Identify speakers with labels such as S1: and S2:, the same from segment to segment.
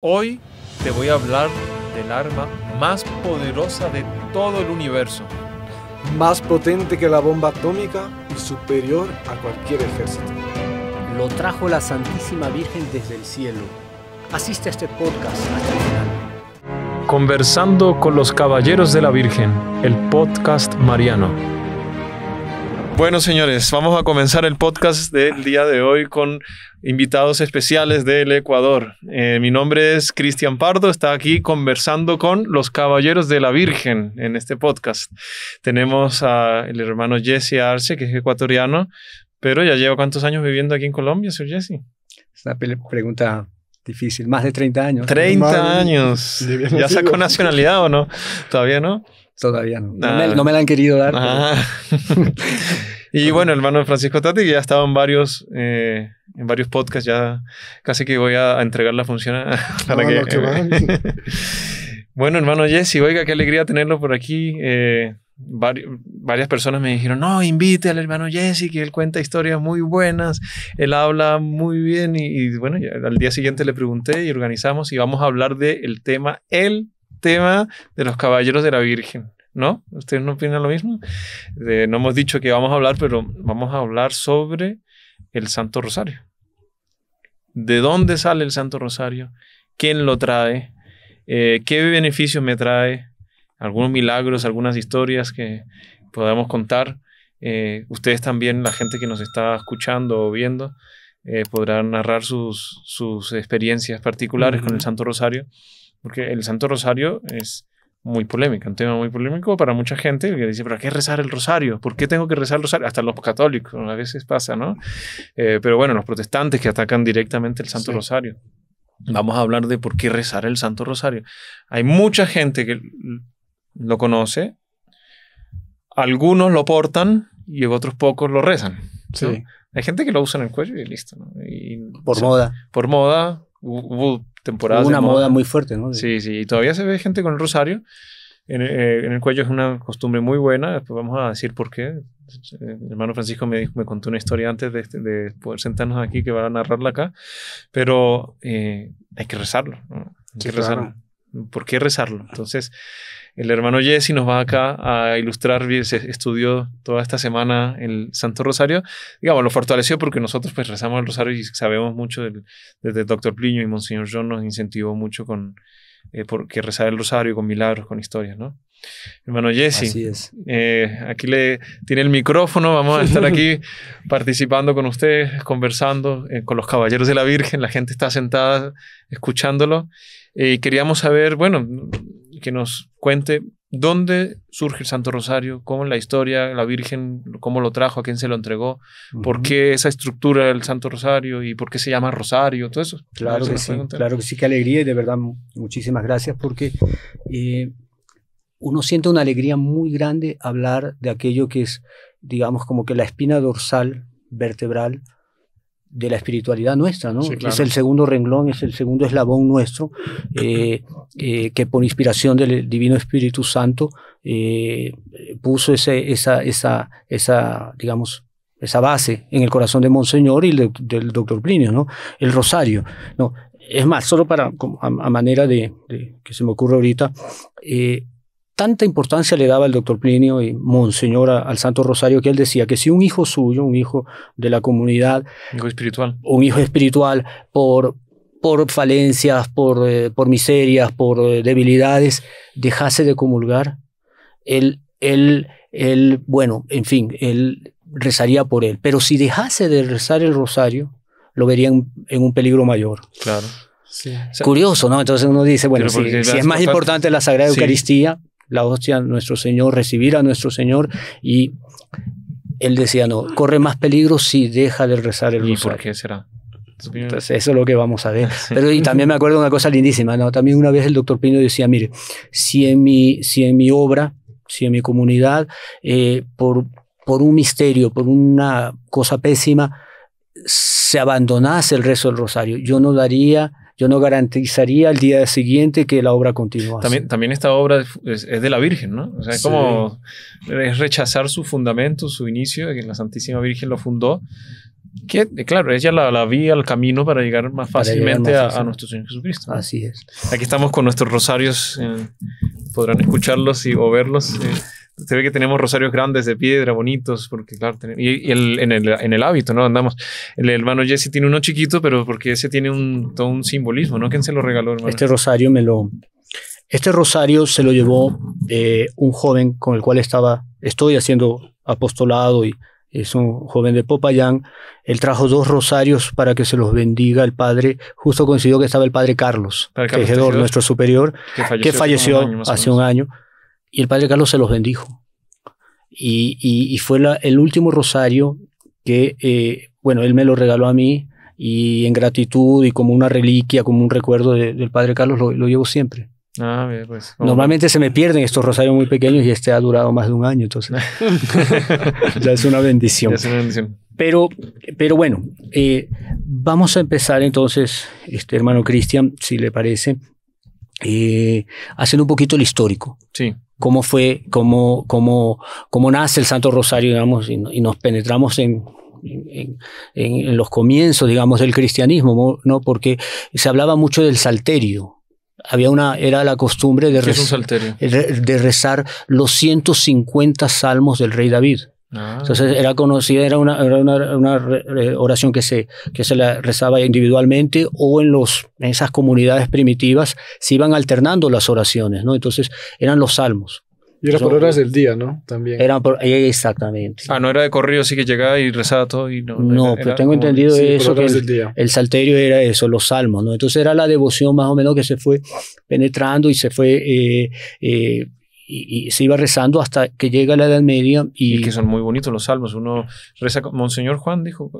S1: Hoy
S2: te voy a hablar del arma más poderosa de todo el universo.
S1: Más potente que la bomba atómica y superior a cualquier ejército. Lo trajo la Santísima Virgen desde el cielo. Asiste a este
S2: podcast Conversando con los Caballeros de la Virgen, el podcast Mariano. Bueno, señores, vamos a comenzar el podcast del día de hoy con invitados especiales del Ecuador. Eh, mi nombre es Cristian Pardo, está aquí conversando con los Caballeros de la Virgen en este podcast. Tenemos al hermano Jesse Arce, que es ecuatoriano, pero ya lleva cuántos años viviendo aquí en Colombia, señor Jesse. Es una pregunta difícil, más de 30 años. 30 años. ¿Ya sacó nacionalidad o no? Todavía no todavía no. Ah. No, me, la han querido dar. Ah. y bueno, hermano Francisco Tati, que ya ha estado en varios, eh, en varios podcasts, ya casi que voy a, entregar la función bueno, hermano Jesse, oiga, qué alegría tenerlo por aquí. Eh, varias personas me dijeron, no, invite al hermano Jesse, que él cuenta historias muy buenas, él habla muy bien y, bueno, al día siguiente le pregunté y organizamos y vamos a hablar del tema el tema de los caballeros de la Virgen. ¿No? ¿Ustedes no opinan lo mismo? no hemos dicho que vamos a hablar, pero vamos a hablar sobre el Santo Rosario. ¿De dónde sale el Santo Rosario? ¿Quién lo trae? Eh, ¿Qué beneficio me trae? Algunos milagros, algunas historias que podamos contar. Eh, ustedes también, la gente que nos está escuchando o viendo, eh, podrán narrar sus, sus experiencias particulares con el Santo Rosario porque el Santo Rosario es muy polémica, un tema muy polémico para mucha gente que dice, pero ¿qué rezar el rosario? ¿Por qué tengo que rezar el rosario? Hasta los católicos a veces pasa, ¿no? Eh, pero bueno, los protestantes que atacan directamente el Santo Rosario. Vamos a hablar de por qué rezar el Santo Rosario. Hay mucha gente que lo conoce, algunos lo portan y otros pocos lo rezan. ¿sí? Hay gente que lo usa en el cuello y listo. Y, por moda. Por moda, Hubo temporadas. Hubo una moda. muy fuerte, ¿no? Sí, sí, y todavía se ve gente con el rosario. Eh, en, el cuello es una costumbre muy buena, Después vamos a decir por qué. El hermano Francisco me, dijo, me contó una historia antes de, este, poder sentarnos aquí, que va a narrarla acá, pero eh, hay que rezarlo, ¿no? hay que rezarlo. ¿Por qué rezarlo? Entonces, el hermano Jesse nos va acá a ilustrar, Se estudió toda esta semana el Santo Rosario, digamos, lo fortaleció porque nosotros pues rezamos el Rosario y sabemos mucho del, desde el doctor Pliño y Monseñor John nos incentivó mucho con eh, porque rezar el Rosario con milagros, con historias, ¿no? Hermano Jesse, eh, aquí le tiene el micrófono, vamos a estar aquí participando con ustedes, conversando eh, con los caballeros de la Virgen, la gente está sentada escuchándolo. Eh, queríamos saber, bueno, que nos cuente dónde surge el Santo Rosario, cómo la historia, la Virgen, cómo lo trajo, a quién se lo entregó, por qué esa estructura del Santo Rosario y por qué se llama Rosario, todo eso. Claro que sí, claro que
S3: sí, qué alegría y de verdad muchísimas gracias porque eh, uno siente una alegría muy grande hablar de aquello que es, digamos, como que la espina dorsal, vertebral, de la espiritualidad nuestra, ¿no? Es el segundo renglón, es el segundo eslabón nuestro, eh, eh, que por inspiración del Divino Espíritu Santo eh, puso esa, esa, esa, digamos, esa base en el corazón de Monseñor y del doctor Plinio, ¿no? El rosario, ¿no? Es más, solo para, a, manera de, de que se me ocurre ahorita, tanta importancia le daba el doctor Plinio y Monseñor al Santo Rosario que él decía que si un hijo suyo, un hijo de la comunidad,
S2: un hijo espiritual,
S3: un hijo espiritual por, por falencias, por, eh, por miserias, por eh, debilidades, dejase de comulgar, él, él, él, bueno, en fin, él rezaría por él. Pero si dejase de rezar el rosario, lo verían en un peligro mayor. Claro. Curioso, ¿no? Entonces uno dice, bueno, si es más importante la Sagrada Eucaristía, la hostia nuestro Señor, recibir a nuestro Señor y él decía, no, corre más peligro si deja de rezar el rosario. ¿Y por qué será? Entonces, eso es lo que vamos a ver. Pero y también me acuerdo una cosa lindísima, ¿no? También una vez el doctor Pino decía, mire, si en mi, si en mi obra, si en mi comunidad, eh, por, por un misterio, por una cosa pésima, se abandonase el rezo del rosario, yo no daría yo no garantizaría al día siguiente que la obra continúa. También,
S2: también esta obra es, de la Virgen, ¿no? es como rechazar su fundamento, su inicio, que la Santísima Virgen lo fundó. Que, eh, claro, ella la, la vía, al camino para llegar más fácilmente a, nuestro
S3: Señor Jesucristo. Así es.
S2: Aquí estamos con nuestros rosarios, eh, podrán escucharlos y, o verlos. Eh, se ve que tenemos rosarios grandes de piedra, bonitos, porque claro, y, en, el, en, el, hábito, ¿no? Andamos. El hermano Jesse tiene uno chiquito, pero porque ese tiene un, todo un simbolismo, ¿no? ¿Quién se lo regaló, hermano? Este
S3: rosario me lo... Este rosario se lo llevó eh, un joven con el cual estaba, estoy haciendo apostolado y es un joven de Popayán. Él trajo dos rosarios para que se los bendiga el padre. Justo coincidió que estaba el padre Carlos, tejedor, nuestro superior, que falleció, hace un año. Y el padre Carlos se los bendijo. Y, fue el último rosario que, eh, bueno, él me lo regaló a mí y en gratitud y como una reliquia, como un recuerdo del padre Carlos, lo, llevo siempre.
S2: Ah, pues, Normalmente
S3: se me pierden estos rosarios muy pequeños y este ha durado más de un año, entonces ya es una bendición. Pero, pero bueno, eh, vamos a empezar entonces, este hermano Cristian, si le parece, eh, haciendo un poquito el histórico. Sí. Cómo fue, cómo, cómo, cómo nace el Santo Rosario, digamos, y, nos penetramos en, en, los comienzos, digamos, del cristianismo, ¿no? Porque se hablaba mucho del salterio. Había una, era la costumbre de,
S2: de
S3: rezar los 150 salmos del rey David.
S2: Ah. Entonces
S3: era conocida, era una, una, eh, oración que se, que se la rezaba individualmente o en, los, en esas comunidades primitivas se iban alternando las oraciones, ¿no? Entonces eran los salmos.
S1: Y era por horas del día,
S2: ¿no? También. Era
S3: por, eh, exactamente.
S2: Ah, no era de corrido, sí que llegaba y rezaba todo y no. No, pero tengo entendido eso. Que
S3: el, salterio era eso, los salmos, ¿no? Entonces era la devoción más o menos que se fue penetrando y se fue eh, y, se iba rezando hasta que
S2: llega la Edad Media. Y... que son muy bonitos los salmos. Uno reza, Monseñor Juan dijo,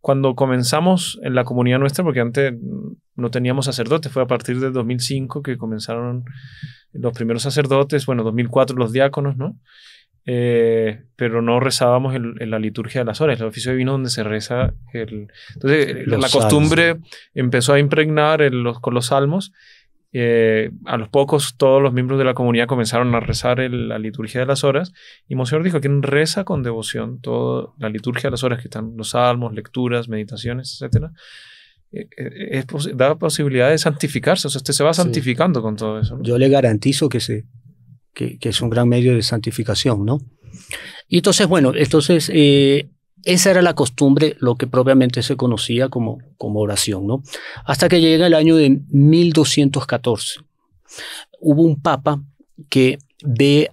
S2: cuando comenzamos en la comunidad nuestra, porque antes no teníamos sacerdotes, fue a partir de 2005 que comenzaron los primeros sacerdotes, bueno, 2004 los diáconos, ¿no? Eh, pero no rezábamos en, la liturgia de las horas, el oficio divino donde se reza Entonces, la costumbre empezó a impregnar los, con los salmos eh, a los pocos, todos los miembros de la comunidad comenzaron a rezar la liturgia de las horas. Y Monseñor dijo: quien reza con devoción toda la liturgia de las horas, que están los salmos, lecturas, meditaciones, etcétera eh, eh, da posibilidad de santificarse. O sea, usted se va santificando con todo eso.
S3: Yo le garantizo que, se, que, que, es un gran medio de santificación, ¿no? Y entonces, bueno, entonces esa era la costumbre, lo que propiamente se conocía como, como oración, ¿no? Hasta que llega el año de 1214. Hubo un papa que ve,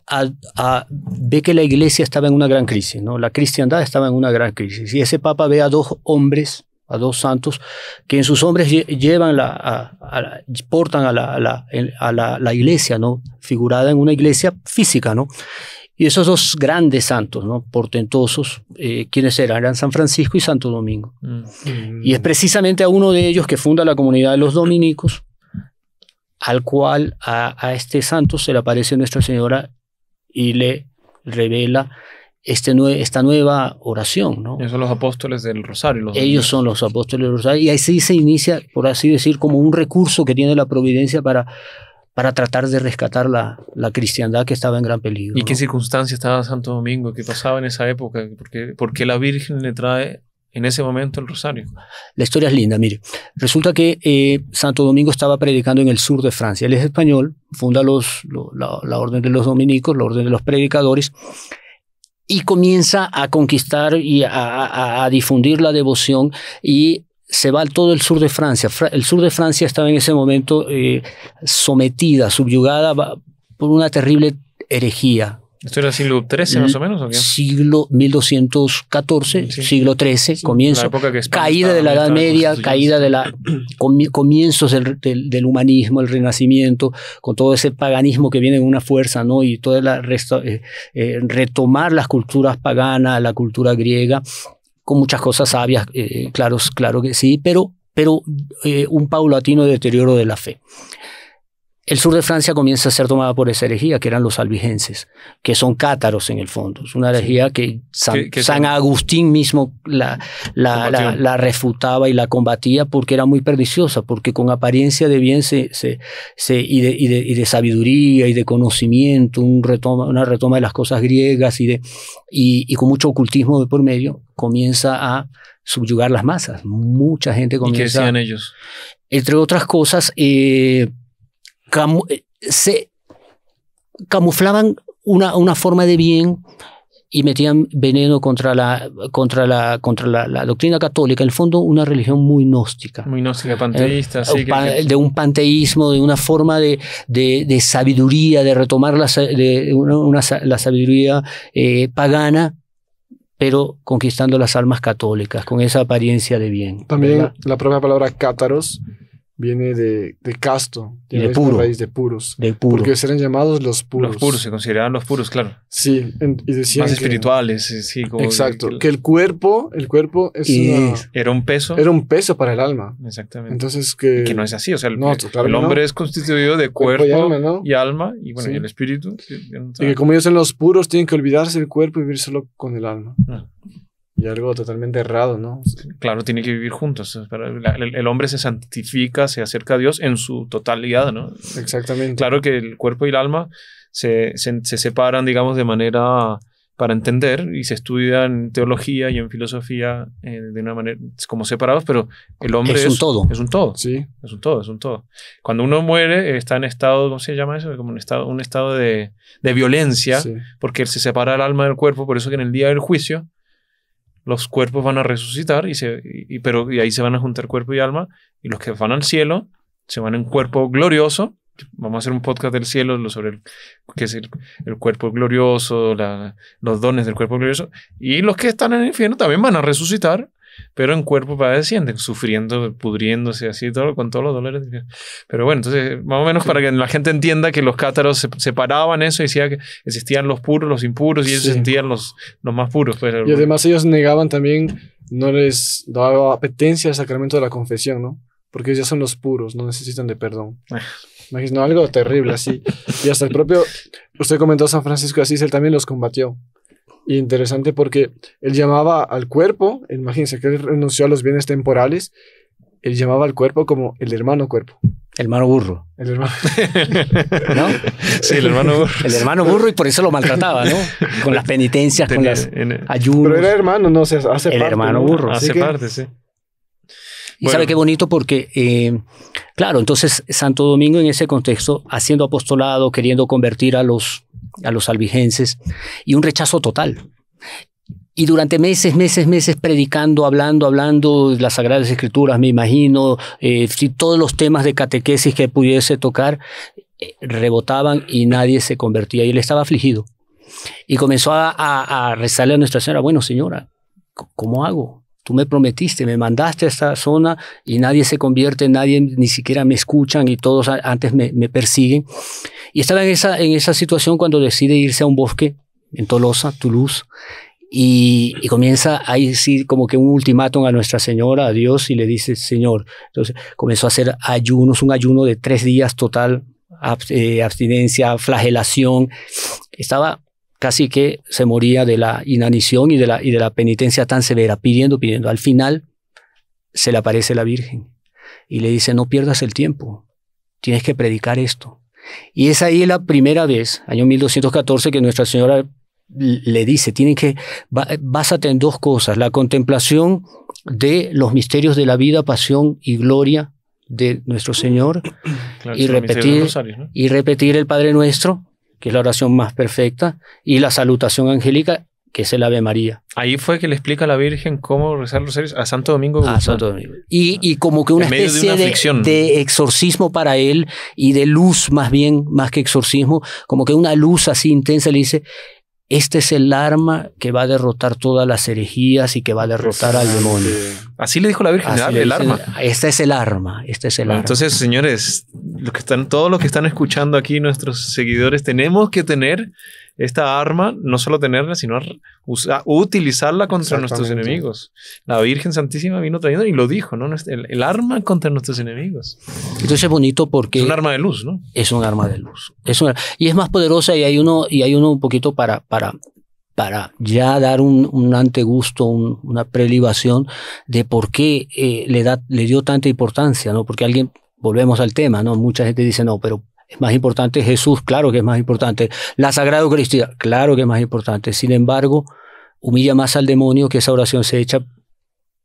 S3: ve que la iglesia estaba en una gran crisis, ¿no? La cristiandad estaba en una gran crisis. Y ese papa ve a dos hombres a dos santos que en sus hombres llevan la, a, portan a, la, a la, la, iglesia no figurada en una iglesia física no y esos dos grandes santos, ¿no? portentosos, eh, ¿quiénes eran? Eran San Francisco y Santo Domingo. Mm. Y es precisamente a uno de ellos que funda la comunidad de los dominicos, al cual a, este santo se le aparece Nuestra Señora y le revela este esta nueva oración.
S2: ¿no? Ellos son los apóstoles del
S3: Rosario. Los Ellos son los apóstoles del Rosario. Y ahí sí se inicia, por así decir, como un recurso que tiene la providencia para para tratar de rescatar la, la, cristiandad que estaba en gran peligro.
S2: ¿Y qué circunstancia estaba Santo Domingo? ¿Qué pasaba en esa época? ¿Por qué, la Virgen le trae en ese momento el rosario?
S3: La historia es linda, mire. Resulta que eh, Santo Domingo estaba predicando en el sur de Francia. Él es español, funda los, la, Orden de los Dominicos, la Orden de los Predicadores, y comienza a conquistar y a, a, difundir la devoción y se va todo el sur de Francia. El sur de Francia estaba en ese momento eh, sometida, subyugada por una terrible herejía.
S2: ¿Esto era siglo XIII más o menos?
S3: Siglo 1214, siglo XIII, comienzo. caída de la Edad Media, caída de la comienzos del, del, humanismo, el renacimiento, con todo ese paganismo que viene en una fuerza, ¿no? Y toda la eh, eh, retomar las culturas paganas, la cultura griega con muchas cosas sabias, eh, claro que sí, pero, pero eh, un paulatino deterioro de la fe. El sur de Francia comienza a ser tomada por esa herejía, que eran los albigenses, que son cátaros en el fondo. Es una herejía que San, Agustín mismo la, la, refutaba y la combatía porque era muy perniciosa, porque con apariencia de bien se, y, de, sabiduría y de conocimiento, una retoma de las cosas griegas y, de, y con mucho ocultismo de por medio, comienza a subyugar las masas. Mucha gente comienza. ¿Y qué decían ellos? Entre otras cosas, eh, eh, se camuflaban una, una, forma de bien y metían veneno contra la contra la contra la, doctrina católica en el fondo una religión muy gnóstica
S2: muy gnóstica panteísta eh, de
S3: un panteísmo de una forma de, de, sabiduría de retomar la, sabiduría pagana pero conquistando las almas católicas, con esa apariencia de bien.
S1: También la propia palabra cátaros viene de, de casto, de puro. de puros. De Porque eran llamados los puros. Los puros, se
S2: consideraban los puros, claro. Sí,
S1: y decían. Más espirituales,
S2: sí. Como exacto, que, el
S1: cuerpo, el cuerpo era un peso. Era un peso para el alma. Exactamente. Entonces que. que no es así, o sea, el, hombre es constituido de cuerpo, y, alma, y, bueno, y el espíritu. Y, que como ellos son los puros, tienen que olvidarse del cuerpo y vivir solo con el alma. Ah. Y algo totalmente errado, ¿no?
S2: Claro, tiene que vivir juntos. El, hombre se santifica, se acerca a Dios en su totalidad, ¿no? Exactamente. Claro que el cuerpo y el alma se, separan, digamos, de manera para entender y se estudian en teología y en filosofía eh, de una manera como separados, pero el hombre es un todo. Es un todo. Sí. Es un todo, es un todo. Cuando uno muere está en estado, ¿cómo se llama eso? Como un estado, un estado de, violencia, porque se separa el alma del cuerpo, por eso que en el día del juicio los cuerpos van a resucitar, y, se, pero, y ahí se van a juntar cuerpo y alma, y los que van al cielo se van en cuerpo glorioso. Vamos a hacer un podcast del cielo sobre el, que es el, cuerpo glorioso, los dones del cuerpo glorioso, y los que están en el infierno también van a resucitar pero en cuerpo padeciente, sufriendo, pudriéndose, así, todo, con todos los dolores. Pero bueno, entonces, más o menos para que la gente entienda que los cátaros se, separaban eso y decía que existían los puros, los impuros, y ellos sentían los, los más puros. Pues, y además
S1: ellos negaban también, no les daba apetencia al sacramento de la confesión, ¿no? Porque ellos ya son los puros, no necesitan de perdón. Ah. Imagino algo terrible así. Y hasta el propio, usted comentó San Francisco de Asís, él también los combatió interesante porque él llamaba al cuerpo, imagínense que él renunció a los bienes temporales, él llamaba al cuerpo como el hermano cuerpo. El hermano burro. El hermano. burro. El hermano burro y por eso lo maltrataba, ¿no?
S3: Con las penitencias, con las
S1: ayunas Pero era hermano, no se hace parte. El hermano burro. Hace parte, sí. Y sabe
S3: qué bonito porque, eh, claro, entonces Santo Domingo en ese contexto, haciendo apostolado, queriendo convertir a los a los albigenses, y un rechazo total. Y durante meses, meses, meses predicando, hablando, hablando las Sagradas Escrituras, me imagino, eh, todos los temas de catequesis que pudiese tocar, eh, rebotaban y nadie se convertía. Y él estaba afligido. Y comenzó a, a, a rezarle a Nuestra Señora, bueno, señora, ¿cómo hago? Tú me prometiste, me mandaste a esta zona y nadie se convierte, nadie ni siquiera me escuchan y todos antes me, persiguen. Y estaba en esa, en esa situación cuando decide irse a un bosque en Tolosa, Toulouse, y, comienza ahí sí como que un ultimátum a Nuestra Señora, a Dios, y le dice, Señor, entonces comenzó a hacer ayunos, un ayuno de tres días total, eh, abstinencia, flagelación. Estaba casi que se moría de la inanición y de la, penitencia tan severa, pidiendo, pidiendo. Al final se le aparece la Virgen y le dice, no pierdas el tiempo, tienes que predicar esto. Y es ahí la primera vez, año 1214, que Nuestra Señora le dice, tienen que, básate en dos cosas, la contemplación de los misterios de la vida, pasión y gloria de nuestro Señor y repetir el Padre Nuestro que es la oración más perfecta, y la salutación angélica, que es el Ave María.
S2: Ahí fue que le explica a la Virgen cómo rezar los rosarios a Santo Domingo. Santo Domingo.
S3: Ah. Y, como que una especie de, de, exorcismo para él y de luz más bien, más que exorcismo, como que una luz así intensa le dice, este es el arma que va a derrotar todas las herejías y que va a derrotar al demonio. Así
S2: le dijo la Virgen, el arma.
S3: Este es el arma, este es el
S2: Entonces, señores, los que están, todos los que están escuchando aquí, nuestros seguidores, tenemos que tener esta arma, no solo tenerla, sino ah, utilizarla contra nuestros enemigos. La Virgen Santísima vino trayendo y lo dijo, ¿no? El, arma contra nuestros enemigos.
S3: Entonces es bonito porque... Es un arma de luz, ¿no? Es un arma de luz. Es una, y es más poderosa y hay uno, y hay uno un poquito para, para, para ya dar un, antegusto, una prelibación de por qué eh, le, le dio tanta importancia, ¿no? Porque alguien, volvemos al tema, ¿no? Mucha gente dice, no, pero más importante Jesús, claro que es más importante. La Sagrada Eucaristía, claro que es más importante. Sin embargo, humilla más al demonio que esa oración se echa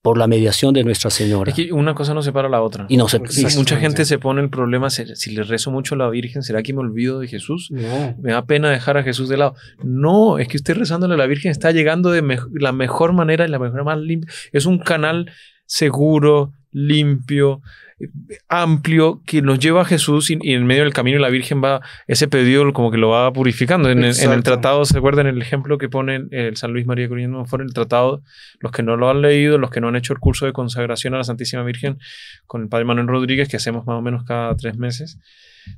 S3: por la mediación de Nuestra Señora. Es
S2: que una cosa no separa la otra. Y no se, mucha gente se pone el problema, si le rezo mucho a la Virgen, ¿será que me olvido de Jesús? Me da pena dejar a Jesús de lado. No, es que usted rezándole a la Virgen está llegando de la mejor manera y la mejor más limpia. Es un canal seguro, limpio, amplio que nos lleva a Jesús y, en medio del camino la Virgen va, ese pedido como que lo va purificando. En, el, tratado, ¿se acuerdan el ejemplo que pone el, San Luis María de Fue el tratado, los que no lo han leído, los que no han hecho el curso de consagración a la Santísima Virgen con el Padre Manuel Rodríguez, que hacemos más o menos cada tres meses,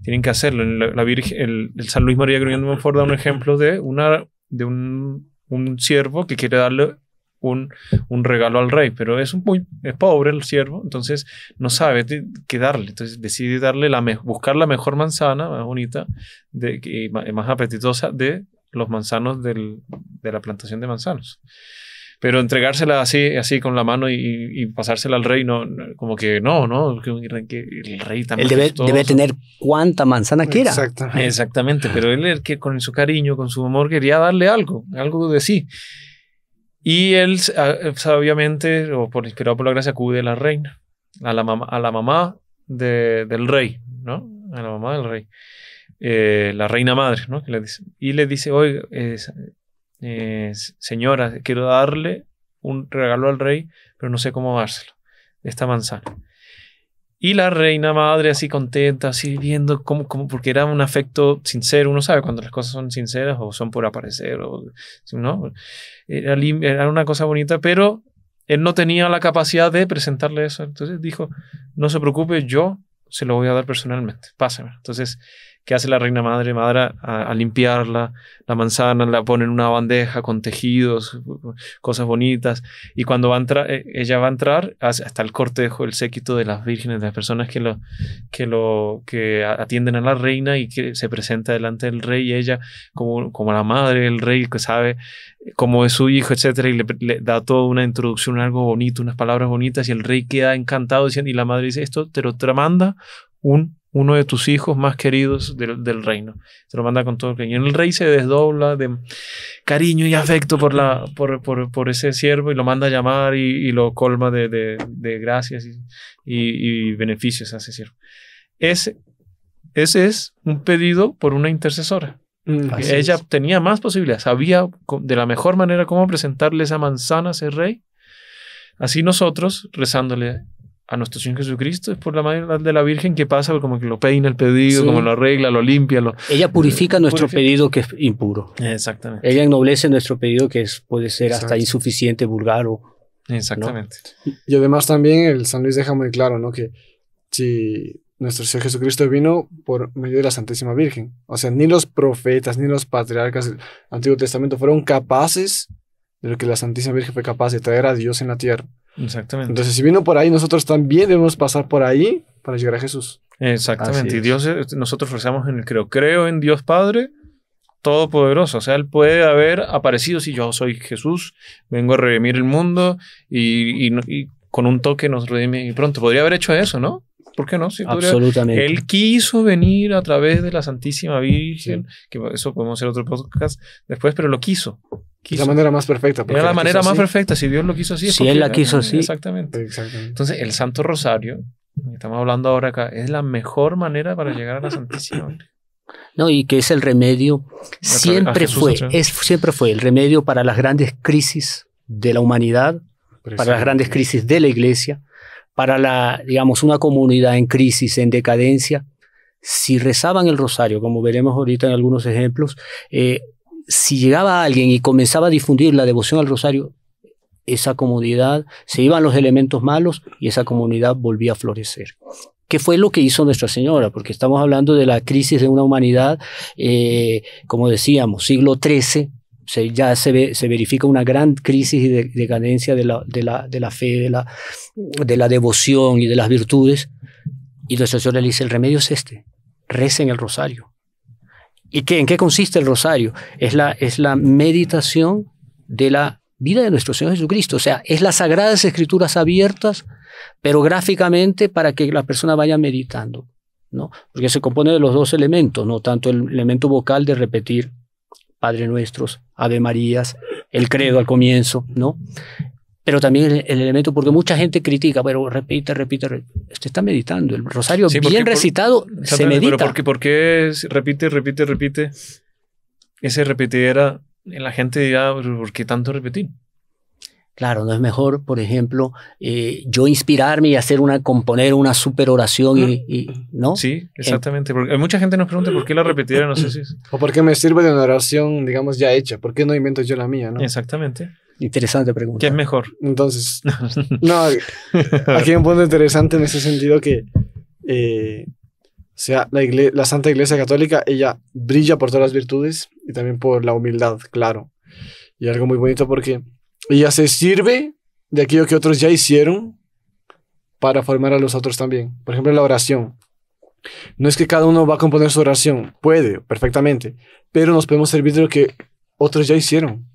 S2: tienen que hacerlo. La, Virgen, el, San Luis María Gruñón de Monfort da un ejemplo de, una, de un, un siervo que quiere darle un, regalo al rey, pero es un muy es pobre el siervo, entonces no sabe qué darle, entonces decide darle la buscar la mejor manzana, más bonita de, y más apetitosa de los manzanos de la plantación de manzanos. Pero entregársela así, así con la mano y, pasársela al rey, como que no, ¿no? el rey también. debe, tener
S3: cuanta manzana quiera.
S2: Exactamente. pero él que con su cariño, con su amor, quería darle algo, algo de sí. Y él ah, eh, sabiamente, pues, o por, inspirado por la gracia, acude a la reina, a la, mamá, a la mamá del rey, ¿no? A la mamá del rey, eh, la reina madre, ¿no? y le dice, oye, eh, señora, quiero darle un regalo al rey, pero no sé cómo dárselo, esta manzana. Y la reina madre así contenta, así viendo como porque era un afecto sincero, uno sabe cuando las cosas son sinceras o son por aparecer, o, ¿no? Era, una cosa bonita, pero él no tenía la capacidad de presentarle eso. Entonces dijo, no se preocupe, yo se lo voy a dar personalmente, pásame. Entonces que hace la reina madre madre a, limpiarla, la manzana la pone en una bandeja con tejidos, cosas bonitas, y cuando va eh, ella va a entrar hasta el cortejo, el séquito de las vírgenes, de las personas que lo que lo atienden a la reina y que se presenta delante del rey y ella como como la madre del rey que sabe cómo es su hijo, etcétera, y le, da toda una introducción, algo bonito, unas palabras bonitas y el rey queda encantado diciendo y la madre dice esto te lo tramanda un uno de tus hijos más queridos del, reino. Se lo manda con todo el cariño. El rey se desdobla de cariño y afecto por, la, por, ese siervo y lo manda a llamar y, lo colma de, gracias y, beneficios a ese siervo. Ese, es un pedido por una intercesora. Mm, ella tenía más posibilidades, sabía de la mejor manera cómo presentarle esa manzana a ese rey. Así nosotros, rezándole a nuestro Señor Jesucristo es por la parte de la Virgen que pasa, como que lo peina el pedido, como lo arregla, lo limpia. Ella purifica nuestro pedido que es impuro. Exactamente. Ella ennoblece
S3: nuestro pedido que es, puede
S1: ser hasta insuficiente, vulgar o...
S2: Exactamente.
S1: Y además también el San Luis deja muy claro, ¿no? Que si nuestro Señor Jesucristo vino por medio de la Santísima Virgen. O sea, ni los profetas, ni los patriarcas del Antiguo Testamento fueron capaces de lo que la Santísima Virgen fue capaz de traer a Dios en la tierra. Exactamente. Entonces, si vino por ahí, nosotros también debemos pasar por ahí para llegar a Jesús.
S2: Exactamente. Y Dios, nosotros rezamos en el creo. Creo en Dios Padre Todopoderoso. O sea, Él puede haber aparecido si yo soy Jesús, vengo a redimir el mundo y, con un toque nos redime y pronto. Podría haber hecho eso, ¿no? ¿Por qué no? Sí, Absolutamente. Él quiso venir a través de la Santísima Virgen, que eso podemos hacer otro podcast después, pero lo quiso
S1: la manera más perfecta. Era la manera más perfecta, si Dios lo quiso así. Si Él la quiso así.
S2: Exactamente. Exactamente. Entonces, el Santo Rosario, estamos hablando ahora acá, es la mejor manera para llegar a la Santísima.
S3: No, y que es el remedio, siempre fue, es, siempre fue el remedio para las grandes crisis de la humanidad, para las grandes crisis de la iglesia, para la, digamos, una comunidad en crisis, en decadencia. Si rezaban el rosario, como veremos ahorita en algunos ejemplos, eh, si llegaba alguien y comenzaba a difundir la devoción al rosario, esa comunidad, se iban los elementos malos y esa comunidad volvía a florecer. ¿Qué fue lo que hizo Nuestra Señora? Porque estamos hablando de la crisis de una humanidad, eh, como decíamos, siglo XIII, ya se, ve, se, verifica una gran crisis de, decadencia de la, de, la, fe, de la, de la devoción y de las virtudes. Y Nuestra Señora le dice, el remedio es este, recen el rosario ¿Y en qué consiste el rosario? Es la, es la meditación de la vida de nuestro Señor Jesucristo. O sea, es las sagradas escrituras abiertas, pero gráficamente para que la persona vaya meditando. ¿no? Porque se compone de los dos elementos, ¿no? tanto el elemento vocal de repetir Padre Nuestros, Ave Marías, el credo al comienzo, ¿no? pero también el, elemento, porque mucha gente critica, pero repite, repite, repite. Este Usted está meditando. El rosario bien recitado se medita. Pero porque,
S2: ¿por qué repite, repite, repite? Ese repetidera, la gente dirá, ¿por qué tanto repetir? Claro, no es mejor, por ejemplo, eh, yo
S3: inspirarme y hacer una, componer una super oración y, ¿no? Sí, eh, exactamente.
S1: Porque mucha gente nos pregunta por qué la repetidera, no sé si es. O por qué me sirve de una oración, digamos, ya hecha, por qué no invento yo la mía, ¿no? Exactamente. Interesante pregunta. ¿Qué es mejor? Entonces, no, aquí hay un punto interesante en ese sentido que, eh, sea, la, la Santa Iglesia Católica, ella brilla por todas las virtudes y también por la humildad, claro. Y algo muy bonito porque ella se sirve de aquello que otros ya hicieron para formar a los otros también. Por ejemplo, la oración. No es que cada uno va a componer su oración, puede perfectamente, pero nos podemos servir de lo que otros ya hicieron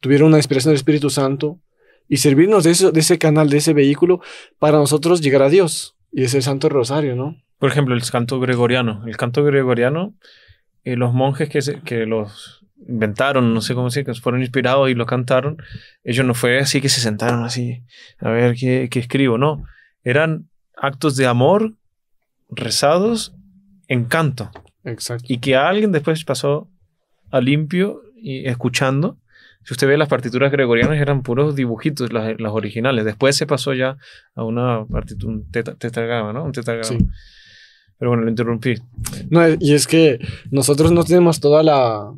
S1: tuvieron una inspiración del Espíritu Santo y servirnos de, eso, de ese canal, de ese vehículo, para nosotros llegar a Dios. Y es el Santo Rosario, ¿no?
S2: Por ejemplo, el canto gregoriano. El canto gregoriano, eh, los monjes que, se, que los inventaron, no sé cómo decir, que fueron inspirados y lo cantaron, ellos no fue así que se sentaron así, a ver qué, qué escribo, no. Eran actos de amor rezados en canto. Exacto. Y que alguien después pasó a limpio y escuchando si usted ve las partituras gregorianas eran puros dibujitos, las, originales. Después se pasó
S1: ya a una partitura, un tetragrama, ¿no? Un tetragrama. Sí. Pero bueno, lo interrumpí. No, y es que nosotros no tenemos toda la,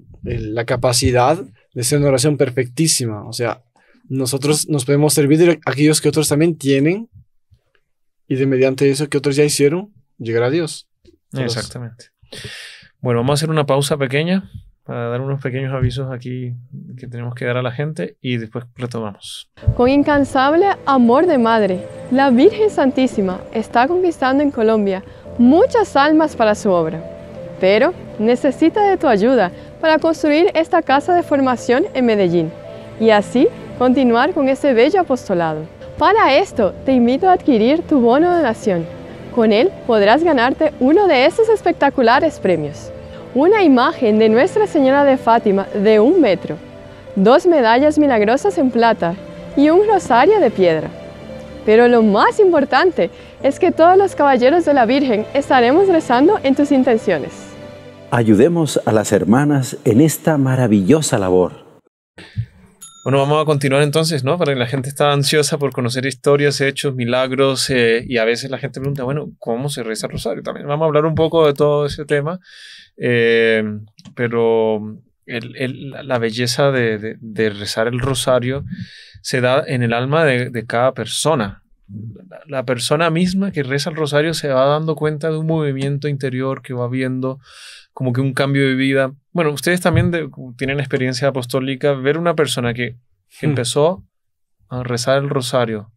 S1: capacidad de ser una oración perfectísima. O sea, nosotros nos podemos servir de aquellos que otros también tienen y de mediante eso que otros ya hicieron, llegar a Dios. Exactamente.
S2: Bueno, vamos a hacer una pausa pequeña para dar unos pequeños avisos aquí que tenemos que dar a la gente y después retomamos.
S1: Con incansable amor de madre, la Virgen Santísima está conquistando en Colombia muchas almas para su obra, pero necesita de tu ayuda para construir esta casa de formación en Medellín y así continuar con ese bello apostolado. Para esto, te invito a adquirir tu bono de donación. Con él podrás ganarte uno de esos espectaculares premios una imagen de Nuestra Señora de Fátima de un metro, dos medallas milagrosas en plata y un rosario de piedra. Pero lo más importante es que todos los caballeros de la Virgen estaremos rezando en tus intenciones.
S2: Ayudemos a las hermanas en esta maravillosa labor. Bueno, vamos a continuar entonces, ¿no? Para que la gente está ansiosa por conocer historias, hechos, milagros, eh, y a veces la gente pregunta, bueno, ¿cómo se reza el rosario? También vamos a hablar un poco de todo ese tema eh, pero la belleza de, rezar el rosario se da en el alma de, cada persona. La, persona misma que reza el rosario se va dando cuenta de un movimiento interior que va viendo como que un cambio de vida. Bueno, ustedes también tienen experiencia apostólica. Ver una persona que, hmm. empezó a rezar el rosario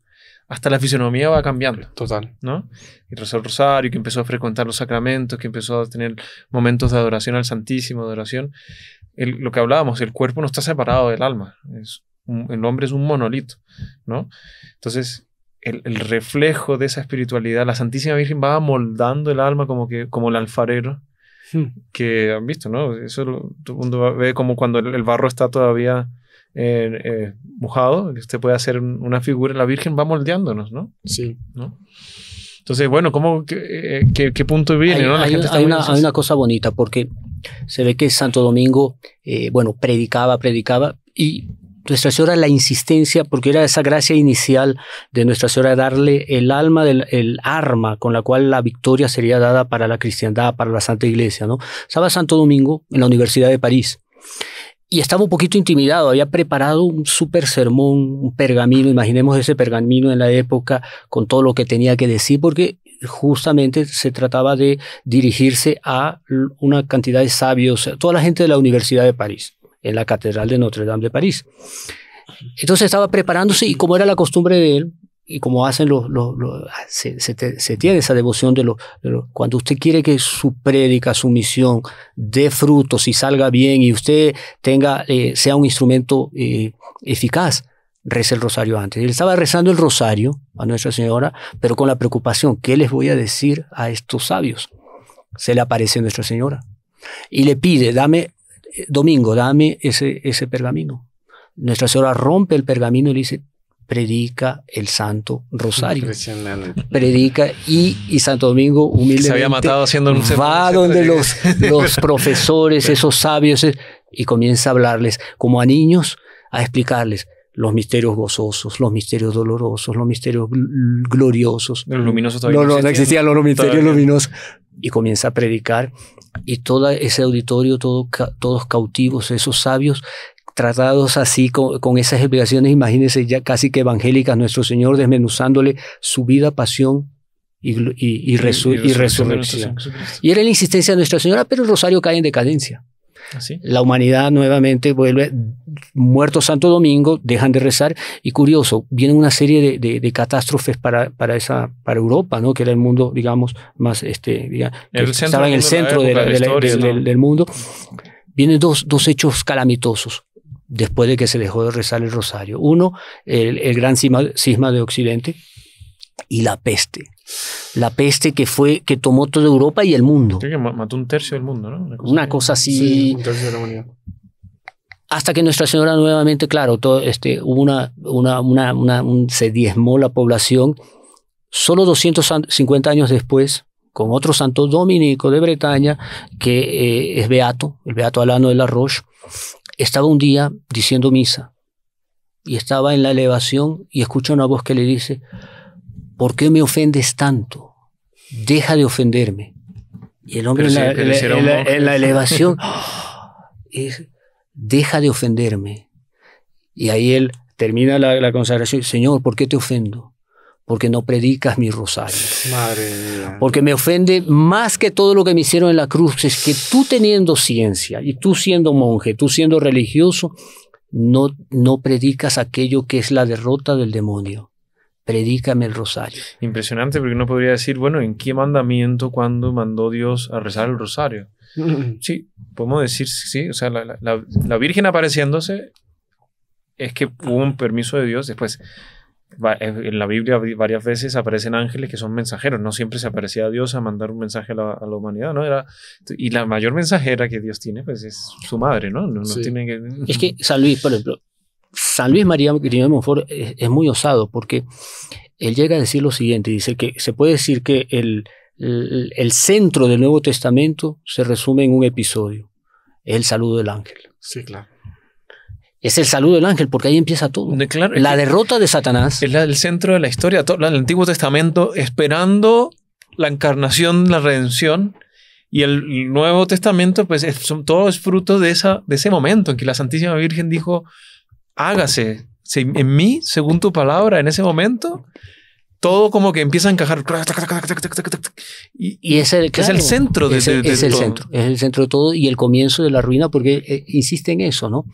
S2: hasta la fisionomía va cambiando. Total. ¿No? Y el Rosario, que empezó a frecuentar los sacramentos, que empezó a tener momentos de adoración al Santísimo, adoración. lo que hablábamos, el cuerpo no está separado del alma. el hombre es un monolito, ¿no? Entonces, el, reflejo de esa espiritualidad, la Santísima Virgen va moldando el alma como, que, como el alfarero hmm. que han visto, ¿no? Eso todo el mundo ve como cuando el barro está todavía eh, eh, mojado, que puede hacer una figura, la Virgen va moldeándonos, ¿no? Sí. ¿No? Entonces, bueno, ¿cómo, qué, eh, punto viene? Hay, una,
S3: cosa bonita, porque se ve que Santo Domingo, bueno, predicaba, predicaba, y Nuestra Señora la insistencia, porque era esa gracia inicial de Nuestra Señora darle el alma, del, el arma con la cual la victoria sería dada para la cristiandad, para la Santa Iglesia, ¿no? Estaba Santo Domingo en la Universidad de París y estaba un poquito intimidado, había preparado un súper sermón, un pergamino, imaginemos ese pergamino en la época con todo lo que tenía que decir, porque justamente se trataba de dirigirse a una cantidad de sabios, toda la gente de la Universidad de París, en la Catedral de Notre Dame de París. Entonces estaba preparándose y como era la costumbre de él, y como hacen los, se, tiene esa devoción de los, cuando usted quiere que su prédica, su misión dé frutos y salga bien y usted tenga eh, sea un instrumento eh, eficaz, reza el rosario antes. Él estaba rezando el rosario a Nuestra Señora, pero con la preocupación, ¿qué les voy a decir a estos sabios? Se le aparece Nuestra Señora y le pide, dame, eh, domingo, dame ese, ese pergamino. Nuestra Señora rompe el pergamino y le dice, predica el Santo Rosario. Predica y, Santo Domingo humilde se había matado haciendo un va donde los, los profesores, esos sabios, eh, y comienza a hablarles como a niños, a explicarles los misterios gozosos, los misterios dolorosos, los misterios gloriosos. Los luminosos todavía no, no, no existían los misterios luminosos. Y comienza a predicar y todo ese auditorio, todo, todos cautivos, esos sabios tratados así con, esas explicaciones, imagínense ya casi que evangélicas, nuestro Señor desmenuzándole su vida, pasión y, y, y resurrección. Y era la insistencia de Nuestra Señora, pero el rosario cae en decadencia. ¿Ah, la humanidad nuevamente vuelve, muerto Santo Domingo, dejan de rezar y curioso, vienen una serie de, de, catástrofes para, para, esa, para Europa, ¿no? que era el mundo, digamos, más, este, que estaba en el centro del mundo. Vienen dos, dos hechos calamitosos después de que se dejó de rezar el rosario. Uno, el, gran cisma, de Occidente y la peste. La peste que fue que tomó toda Europa y el mundo.
S2: que mató un tercio del mundo, ¿no? Una cosa, así. un tercio humanidad
S3: hasta que Nuestra Señora nuevamente, claro, todo, este, una, una, una, se diezmó la población. Solo 250 años después, con otro santo dominico de Bretaña, que eh, es beato, el beato Alano de la Roche, estaba un día diciendo misa y estaba en la elevación y escucha una voz que le dice, ¿por qué me ofendes tanto? Deja de ofenderme. Y el hombre en la, en la, elevación deja de ofenderme. Y ahí él termina la, la consagración, Señor, ¿por qué te ofendo? porque no predicas mi rosario.
S1: Madre
S3: Porque me ofende más que todo lo que me hicieron en la cruz, es que tú teniendo ciencia y tú siendo monje, tú siendo religioso, no, no predicas aquello que es la derrota del demonio. Predícame
S2: el rosario. Impresionante, porque uno podría decir, bueno, ¿en qué mandamiento cuando mandó Dios a rezar el rosario? Mm. sí, podemos decir, sí, o sea, la, la Virgen apareciéndose es que hubo un permiso de Dios después en la Biblia varias veces aparecen ángeles que son mensajeros, no siempre se aparecía Dios a mandar un mensaje a la, humanidad, ¿no? Era, y la mayor mensajera que Dios tiene, pues es su madre, ¿no? Es que San Luis, por ejemplo, San Luis María de Monfort es, muy osado porque él
S3: llega a decir lo siguiente, dice que se puede decir que el, el, el centro del Nuevo Testamento se resume en un episodio, el saludo del ángel.
S1: Sí, claro.
S2: Es el saludo del ángel, porque ahí empieza todo. la derrota de Satanás. Es el centro de la historia, todo el Antiguo Testamento, esperando la encarnación, la redención. Y el Nuevo Testamento, pues es, son de, ese momento en que la Santísima Virgen dijo, hágase en mí, según tu palabra, en ese momento. Todo como que empieza a encajar. Y, es, el, es el centro de, el,
S3: centro, es el centro de todo y el comienzo de la ruina, porque eh, insiste en eso, ¿no?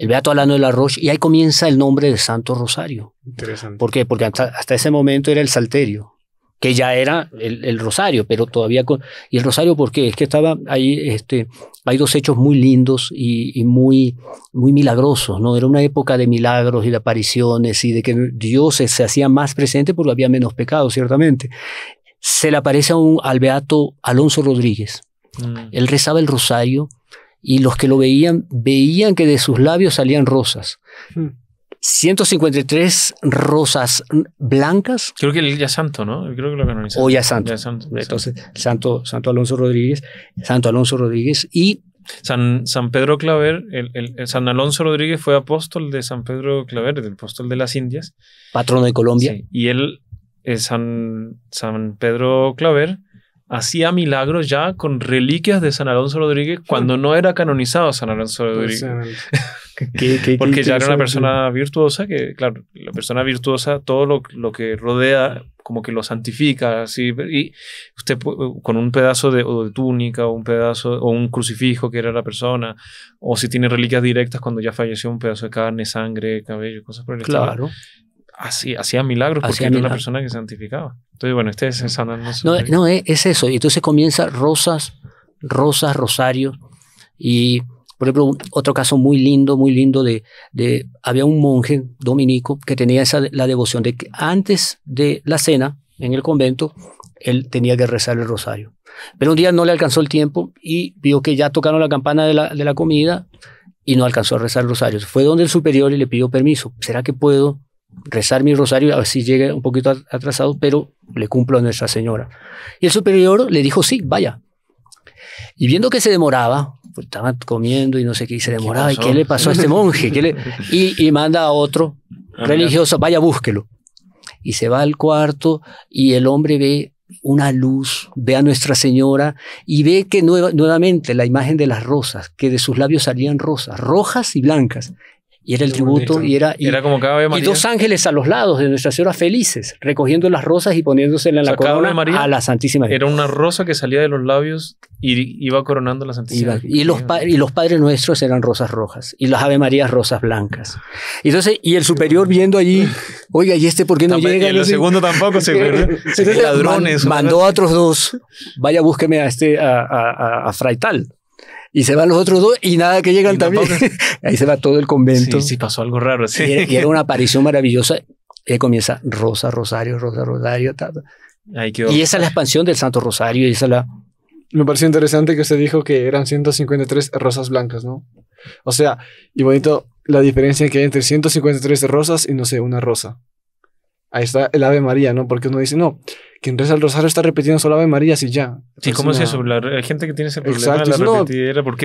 S3: el Beato Alano de la Roche, y ahí comienza el nombre de Santo Rosario. Interesante. ¿Por qué? Porque hasta, ese momento era el Salterio, que ya era el, Rosario, pero todavía ¿Y el Rosario por qué? Es que estaba ahí, este, hay dos hechos muy lindos y, muy, muy milagrosos, ¿no? Era una época de milagros y de apariciones y de que Dios se, hacía más presente porque había menos pecado, ciertamente. Se le aparece a un, al Beato Alonso Rodríguez. Mm. Él rezaba el Rosario y los que lo veían veían que de sus labios salían rosas. 153 hmm. rosas blancas. Creo que el ya santo, ¿no? Creo que lo canonizaron. O oh, ya santo. santo Entonces, santo, santo Alonso Rodríguez, Santo Alonso Rodríguez y
S2: San, Pedro Claver, el, San Alonso Rodríguez fue apóstol de San Pedro Claver, el apóstol de las Indias.
S3: Patrono de Colombia. Sí.
S2: Y él, San Pedro Claver, hacía milagros ya con reliquias de San Alonso Rodríguez hmm. cuando no era canonizado San Alonso Rodríguez. Porque ya era una persona virtuosa que, claro, la persona virtuosa, todo lo, lo que rodea como que lo santifica, así, y usted eh, con un pedazo de, de túnica o un pedazo o un crucifijo que era la persona, o si tiene reliquias directas cuando ya falleció, un pedazo de carne, sangre, cabello, cosas por el estilo. Claro hacía, hacía milagros porque era una persona que santificaba. Entonces, bueno, este es No,
S3: no eh, es, eso. Y entonces comienza rosas, rosas, rosarios. Y, por ejemplo, otro caso muy lindo, muy lindo de, había un monje dominico que tenía esa, la devoción de que antes de la cena en el convento, él tenía que rezar el rosario. Pero un día no le alcanzó el tiempo y vio que ya tocaron la campana de la, de la comida y no alcanzó a rezar el rosario. Fue donde el superior y le pidió permiso. ¿Será que puedo rezar mi rosario, a ver si llegue un poquito atrasado, pero le cumplo a Nuestra Señora. Y el superior le dijo, sí, vaya. Y viendo que se demoraba, pues estaba comiendo y no sé qué, y se demoraba, ¿y qué le pasó a este monje? le... y, manda a otro
S1: ah, religioso,
S3: vaya, búsquelo. Y se va al cuarto y el hombre ve una luz, ve a Nuestra Señora y ve que nuevamente la imagen de las rosas, que de sus labios salían rosas, rojas y blancas. Y era el tributo, y era, y, como y dos ángeles a los lados de Nuestra Señora felices, recogiendo las rosas y poniéndosela en la corona a la Santísima Era
S2: una rosa que salía de los labios y iba coronando a la Santísima y,
S3: los y los Padres Nuestros eran rosas rojas, y las Ave Marías rosas blancas. Entonces, y el superior viendo allí, oiga, ¿y este por qué no llega? Y el segundo tampoco se ve Ladrones. mandó a otros dos, vaya, búsqueme a este, a, a, a, y se van los otros dos y nada que llegan también. Ahí se va todo el convento. Sí, sí, pasó algo raro. Y, era, una aparición maravillosa. Y comienza Rosa,
S1: Rosario, Rosa, Rosario. Tal. y esa es la expansión del Santo Rosario. Y esa la... Me pareció interesante que usted dijo que eran 153 rosas blancas, ¿no? O sea, y bonito la diferencia que hay entre 153 rosas y no sé, una rosa. Ahí está el Ave María, ¿no? Porque uno dice, no, quien reza el rosario está repitiendo solo Ave María y ya. Sí, ¿cómo es eso?
S2: La, hay gente que tiene ese problema de la no.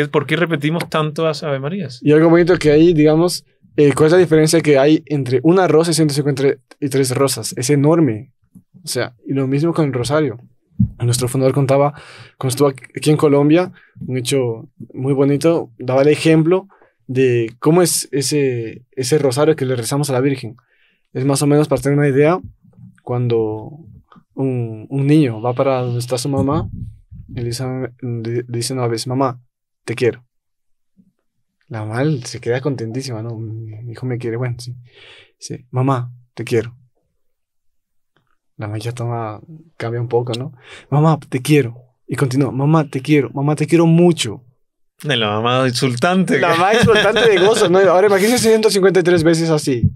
S2: ¿Por qué, repetimos tanto a Ave Marías?
S1: Y algo bonito que hay, digamos, eh, ¿cuál es la diferencia que hay entre una rosa y 153 rosas? Es enorme. O sea, y lo mismo con el rosario. Nuestro fundador contaba, cuando estuvo aquí en Colombia, un hecho muy bonito, daba el ejemplo de cómo es ese, ese rosario que le rezamos a la Virgen. Es más o menos para tener una idea, cuando un, un niño va para donde está su mamá y dice, dice una vez, mamá, te quiero. La mamá se queda contentísima, ¿no? Mi hijo me quiere, bueno, sí. Dice, mamá, te quiero. La mamá ya toma, cambia un poco, ¿no? Mamá, te quiero. Y continúa, mamá, te quiero, mamá, te quiero mucho.
S2: De la mamá insultante. La mamá insultante de gozo, ¿no?
S1: Ahora imagínense 153 veces así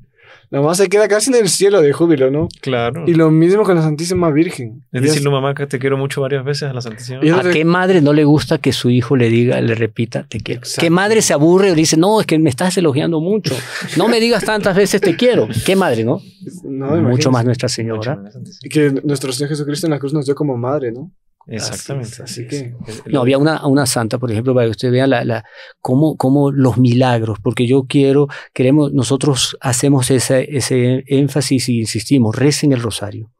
S1: más se queda casi en el cielo de júbilo, ¿no? Claro. Y lo mismo con la Santísima Virgen.
S2: Es no mamá, que te quiero mucho varias veces a la Santísima Virgen. ¿A qué
S3: madre no le gusta que su hijo le diga, le repita, te quiero? ¿Qué madre se aburre o dice, no, es que me estás elogiando mucho? No me digas tantas veces te quiero. ¿Qué madre, no?
S1: no mucho más Nuestra Señora. Y que nuestro Señor Jesucristo en la cruz nos dio como madre, ¿no? Exactamente. Así, que, no,
S3: había una, una, santa, por ejemplo, para que ustedes vean la, la, cómo, cómo los milagros, porque yo quiero, queremos, nosotros hacemos ese, ese énfasis y insistimos, recen el rosario.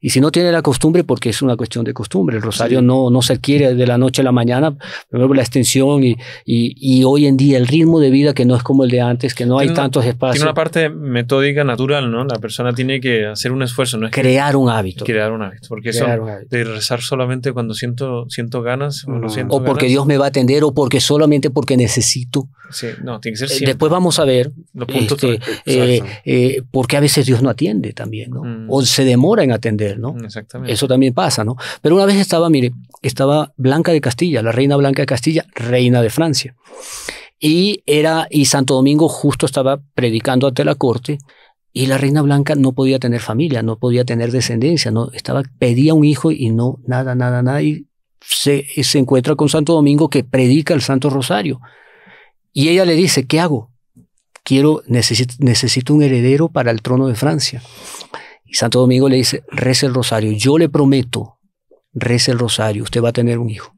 S3: Y si no tiene la costumbre, porque es una cuestión de costumbre, el rosario no, no se adquiere de la noche a la mañana, primero la extensión y, y, hoy en día el ritmo de vida que no es como el de antes, que no hay tantos espacios. Tiene una
S2: parte metódica natural, ¿no? La persona tiene que hacer un esfuerzo, ¿no? Es crear un hábito. Crear un hábito, porque eso de rezar solamente cuando siento, siento ganas o, siento o porque Dios me
S3: va a atender o porque solamente porque necesito.
S2: Sí, no, tiene que ser eh, siempre.
S3: Después vamos a ver este, eh, eh, porque a veces Dios no atiende también, ¿no? Mm. O se demora en atender Exactamente. Eso también pasa, ¿no? Pero una vez estaba, mire, estaba Blanca de Castilla, la reina Blanca de Castilla, reina de Francia. Y era, y Santo Domingo justo estaba predicando ante la corte y la reina blanca no podía tener familia, no podía tener descendencia, no estaba pedía un hijo y no nada, nada, nada y se, se encuentra con Santo Domingo que predica el Santo Rosario. Y ella le dice, "¿Qué hago? Quiero necesito un heredero para el trono de Francia." Y Santo Domingo le dice, reza el rosario, yo le prometo, reza el rosario, usted va a tener un hijo.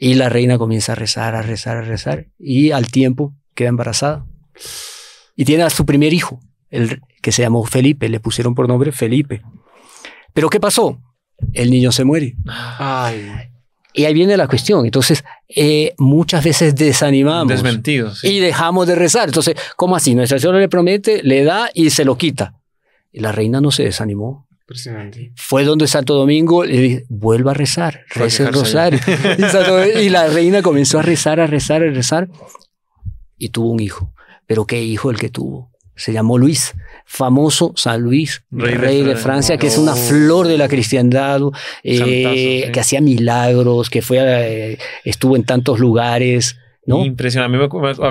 S3: Y la reina comienza a rezar, a rezar, a rezar, y al tiempo queda embarazada. Y tiene a su primer hijo, el que se llamó Felipe, le pusieron por nombre Felipe. Pero ¿qué pasó? El niño se muere. Ay. Y ahí viene la cuestión. Entonces, eh, muchas veces desanimamos. Desmentidos. Y dejamos de rezar. Entonces, ¿cómo así? Nuestra Señor le promete, le da y se lo quita la reina no se desanimó. Fue donde Santo Domingo le vuelva a rezar, reza el rosario. y, y la reina comenzó a rezar, a rezar, a rezar. Y tuvo un hijo. Pero qué hijo el que tuvo se llamó Luis, famoso San Luis, rey, de, Francia, que es una oh. flor de la cristiandad, eh, que hacía milagros, que fue, eh, estuvo en tantos lugares.
S2: ¿no? Impresionante.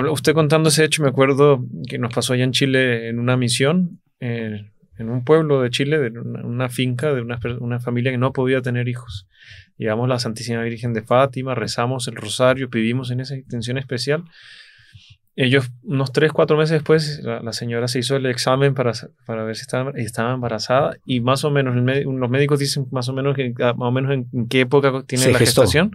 S2: usted contando ese hecho, me acuerdo que nos pasó allá en Chile en una misión. Eh, en un pueblo de Chile, de una, finca de una, familia que no podía tener hijos. Llevamos la Santísima Virgen de Fátima, rezamos el rosario, pedimos en esa intención especial. Ellos, unos tres, cuatro meses después, la, señora se hizo el examen para, ver si estaba, embarazada y más o menos, los médicos dicen más o menos, ah, en, qué época tiene la gestó. gestación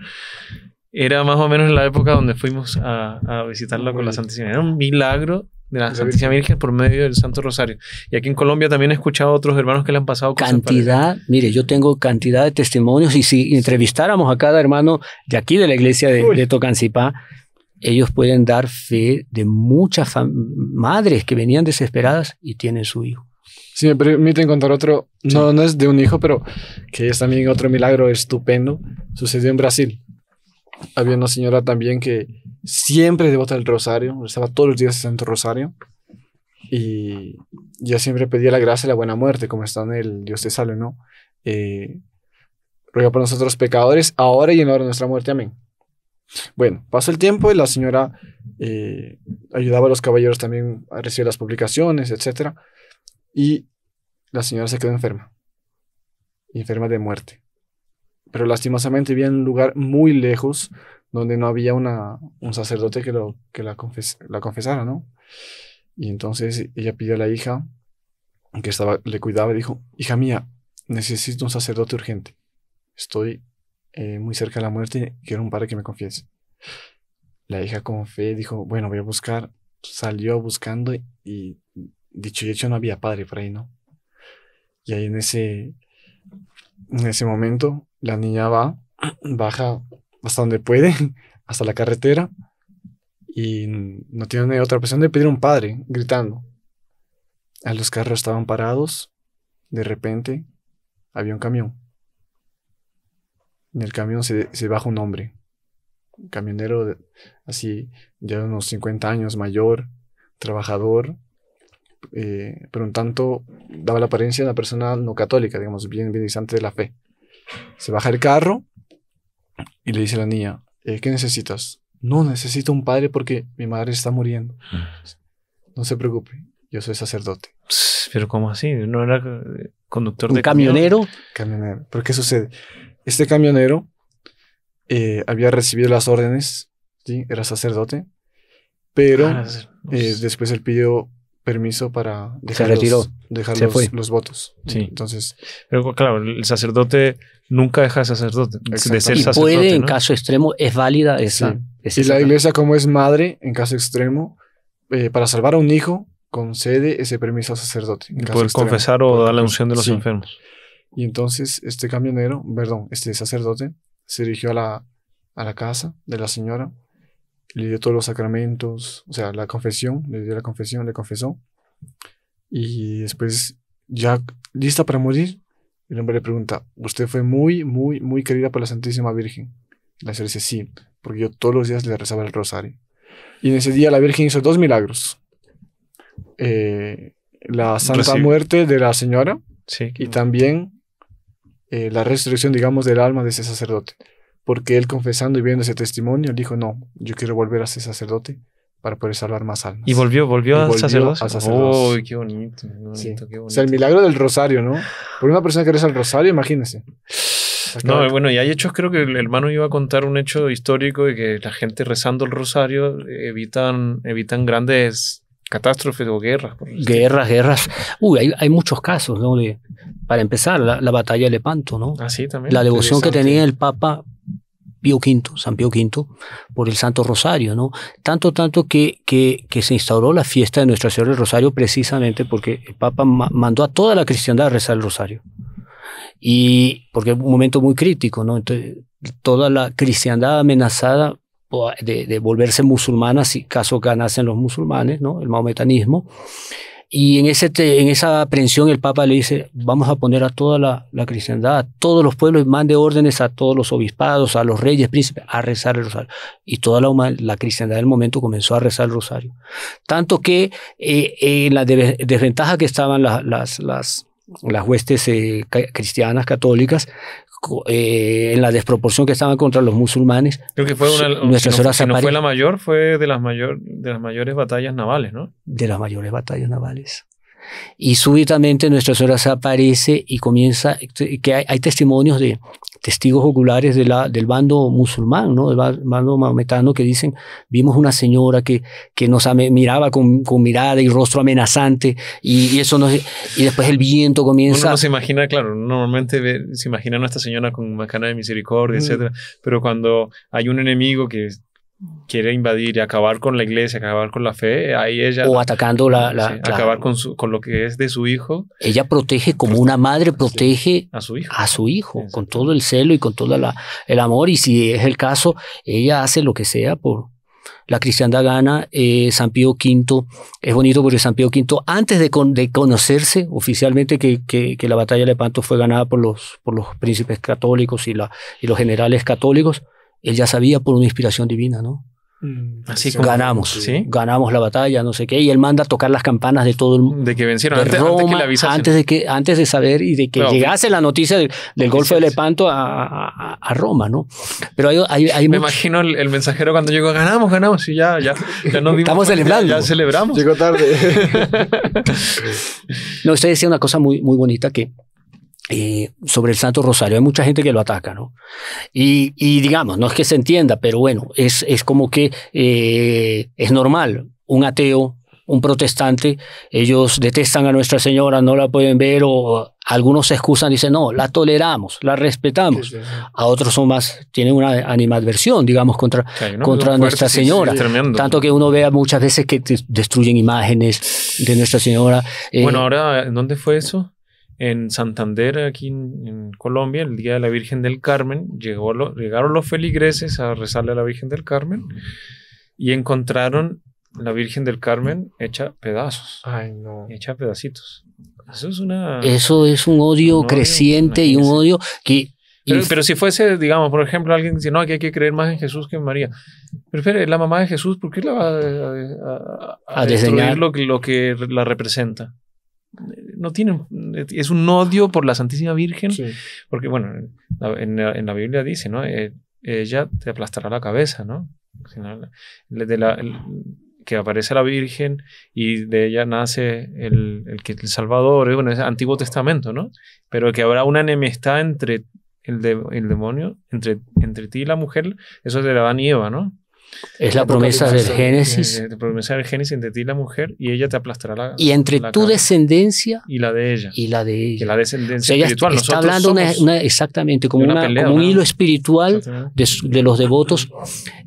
S2: era más o menos en la época donde fuimos a, visitarla con la Santísima. Era un milagro de la Santísima Virgen por medio del Santo Rosario. Y aquí en Colombia también he escuchado a otros hermanos que le han pasado cosas Cantidad,
S3: mire, yo tengo cantidad de testimonios y si entrevistáramos a cada hermano de aquí de la iglesia de, de Tocancipá, ellos pueden dar fe de muchas
S1: madres que venían desesperadas y tienen su hijo. Si me permiten contar otro, no, no es de un hijo, pero que es también otro milagro estupendo, sucedió en Brasil había una señora también que siempre devota el rosario, estaba todos los días el Santo Rosario. Y ya siempre pedía la gracia y la buena muerte, como está en el Dios te salve, ¿no? Eh, ruega por nosotros pecadores, ahora y en la hora de nuestra muerte. Amén. Bueno, pasó el tiempo y la señora eh, ayudaba a los caballeros también a recibir las publicaciones, etc. Y la señora se quedó enferma, enferma de muerte pero lastimosamente vivía en un lugar muy lejos donde no había una, un sacerdote que, lo, que la, confesara, ¿no? Y entonces ella pidió a la hija que estaba, le cuidaba dijo, hija mía, necesito un sacerdote urgente. Estoy eh, muy cerca de la muerte y quiero un padre que me confiese. La hija con fe dijo, bueno, voy a buscar. Salió buscando y dicho y hecho no había padre por ahí, ¿no? Y ahí en ese, en ese momento la niña va, baja hasta donde puede, hasta la carretera, y no tiene otra opción de pedir un padre, gritando. A los carros estaban parados, de repente había un camión. En el camión se, baja un hombre, un camionero así, ya de unos 50 años, mayor, trabajador, eh, pero un tanto daba la apariencia de una persona no católica, digamos, bien, bien distante de la fe. Se baja el carro y le dice a la niña, eh, ¿qué necesitas? No, necesito un padre porque mi madre está muriendo. No se preocupe, yo soy sacerdote. Pero ¿cómo así? ¿No era eh, conductor de camionero? Camionero. ¿Pero qué sucede? Este camionero eh, había recibido las órdenes, ¿sí? era sacerdote, pero ah, pues. después él pidió permiso para dejar, los, dejar los, votos. Sí.
S2: Entonces. Pero claro, el sacerdote nunca deja de, sacerdote, ser sacerdote. Y puede, en caso extremo, es válida esa. y la iglesia,
S1: como es madre, en caso extremo, eh, para salvar a un hijo, concede ese permiso al sacerdote. En confesar o dar la unción de los enfermos. Y entonces este camionero, perdón, este sacerdote, se dirigió a la, a la casa de la señora le dio todos los sacramentos, o sea, la confesión, le dio la confesión, le confesó. Y después, ya lista para morir, el hombre le pregunta, usted fue muy, muy, muy querida por la Santísima Virgen. La señora dice, sí, porque yo todos los días le rezaba el rosario. Y en ese día la Virgen hizo dos milagros. Eh, la Santa Muerte de la Señora y también eh, la resurrección, digamos, del alma de ese sacerdote porque él confesando y viendo ese testimonio, dijo, no, yo quiero volver a ser sacerdote para poder salvar más almas. Y volvió, volvió, a volvió sacerdote. Uy, qué bonito, bonito, qué O sea, el milagro del rosario, ¿no? Por una persona que reza el rosario, imagínense. No,
S2: bueno, y hay hechos, creo que el hermano iba a contar un hecho histórico de que la gente rezando el rosario evitan, evitan grandes catástrofes o guerras. Guerras,
S3: guerras. Uy, hay, muchos casos, ¿no? para empezar, la, batalla de Lepanto, ¿no? Ah, también. La devoción que tenía el Papa Pío V, San Pío V, por el Santo Rosario, ¿no? Tanto, tanto que, que, se instauró la fiesta de Nuestra Señora del Rosario precisamente porque el Papa mandó a toda la cristiandad a rezar el Rosario. Y porque es un momento muy crítico, ¿no? Entonces, toda la cristiandad amenazada de, de volverse musulmana si caso ganasen los musulmanes, ¿no? El maometanismo. Y en, ese en esa aprensión el Papa le dice, vamos a poner a toda la, cristiandad, a todos los pueblos, mande órdenes a todos los obispados, a los reyes, príncipes, a rezar el rosario. Y toda la, la cristiandad del momento comenzó a rezar el rosario. Tanto que eh, eh la desventaja que estaban las, las, las, huestes eh, cristianas, católicas, eh, en la desproporción que estaban contra los
S2: musulmanes. que fue no, no fue la mayor, fue de las, mayor, de las mayores batallas navales, ¿no? De las mayores batallas navales.
S3: Y súbitamente Nuestra Señora se aparece y comienza, que hay, testimonios de testigos oculares del bando musulmán, ¿no? del bando maometano, que dicen, vimos una señora que, que nos miraba con, mirada y rostro amenazante, y, eso y después el viento comienza... Uno no se
S2: imagina, claro, normalmente se imagina a Nuestra Señora con macana de misericordia, mm. etc. pero cuando hay un enemigo que quiere invadir y acabar con la iglesia, acabar con la fe, ahí ella... O atacando la... la Acabar con, con, lo que es de su hijo.
S3: Ella protege como una madre, protege a su hijo, a su hijo con todo el celo y con todo la, el amor. Y si es el caso, ella hace lo que sea por... La cristiandad gana, eh, San Pío V, es bonito porque San Pío V, antes de, conocerse oficialmente que, que, la batalla de Lepanto fue ganada por los, por los príncipes católicos y, la, y los generales católicos, él ya sabía por una inspiración divina, ¿no? Mm, Así como, ganamos, ganamos la batalla, no sé qué, y él manda a tocar las campanas de todo el mundo. De que vencieron, antes, que la antes de que Antes de saber y de que llegase la noticia del, Golfo de Lepanto a, Roma, ¿no? Pero hay,
S2: hay, Me imagino el, mensajero cuando llegó, ganamos, ganamos, y ya, ya, ya nos Estamos celebrando. Ya, celebramos.
S1: Llegó tarde.
S3: no, usted decía una cosa muy, muy bonita que eh, sobre el Santo Rosario. Hay mucha gente que lo ataca, ¿no? Y, digamos, no es que se entienda, pero bueno, es, es como que eh, es normal. Un ateo, un protestante, ellos detestan a Nuestra Señora, no la pueden ver o algunos se excusan, y dicen, no, la toleramos, la respetamos. A otros son más, tienen una animadversión, digamos, contra, contra Nuestra Señora. Tanto que uno vea muchas veces que destruyen imágenes de Nuestra Señora. Eh, bueno,
S2: ahora, ¿dónde fue eso? en Santander, aquí en, Colombia, el Día de la Virgen del Carmen, llegaron los feligreses a rezarle a la Virgen del Carmen y encontraron la Virgen del Carmen hecha pedazos. Ay, no. Hecha pedacitos. Eso es una... Eso
S3: es un odio creciente y un odio
S2: que... Pero, si fuese, digamos, por ejemplo, alguien dice, no, aquí hay que creer más en Jesús que en María. Prefiere la mamá de Jesús, ¿por qué la va a, a, a, destruir lo, lo que la representa? no es un odio por la Santísima Virgen, porque bueno, en la, Biblia dice, ¿no? Eh, ella te aplastará la cabeza, ¿no? la, que aparece la Virgen y de ella nace el, el, el Salvador, bueno, es Antiguo Testamento, ¿no? Pero que habrá una enemistad entre el, el demonio, entre, entre ti y la mujer, eso es de Adán y Eva, ¿no? Es la promesa del Génesis. Eh, la promesa del Génesis entre ti y la mujer, y ella te aplastará la. Y entre tu
S3: descendencia.
S2: Y la de ella. Y la de ella. Que la descendencia Está hablando
S3: exactamente como, un hilo
S2: espiritual de, los
S3: devotos.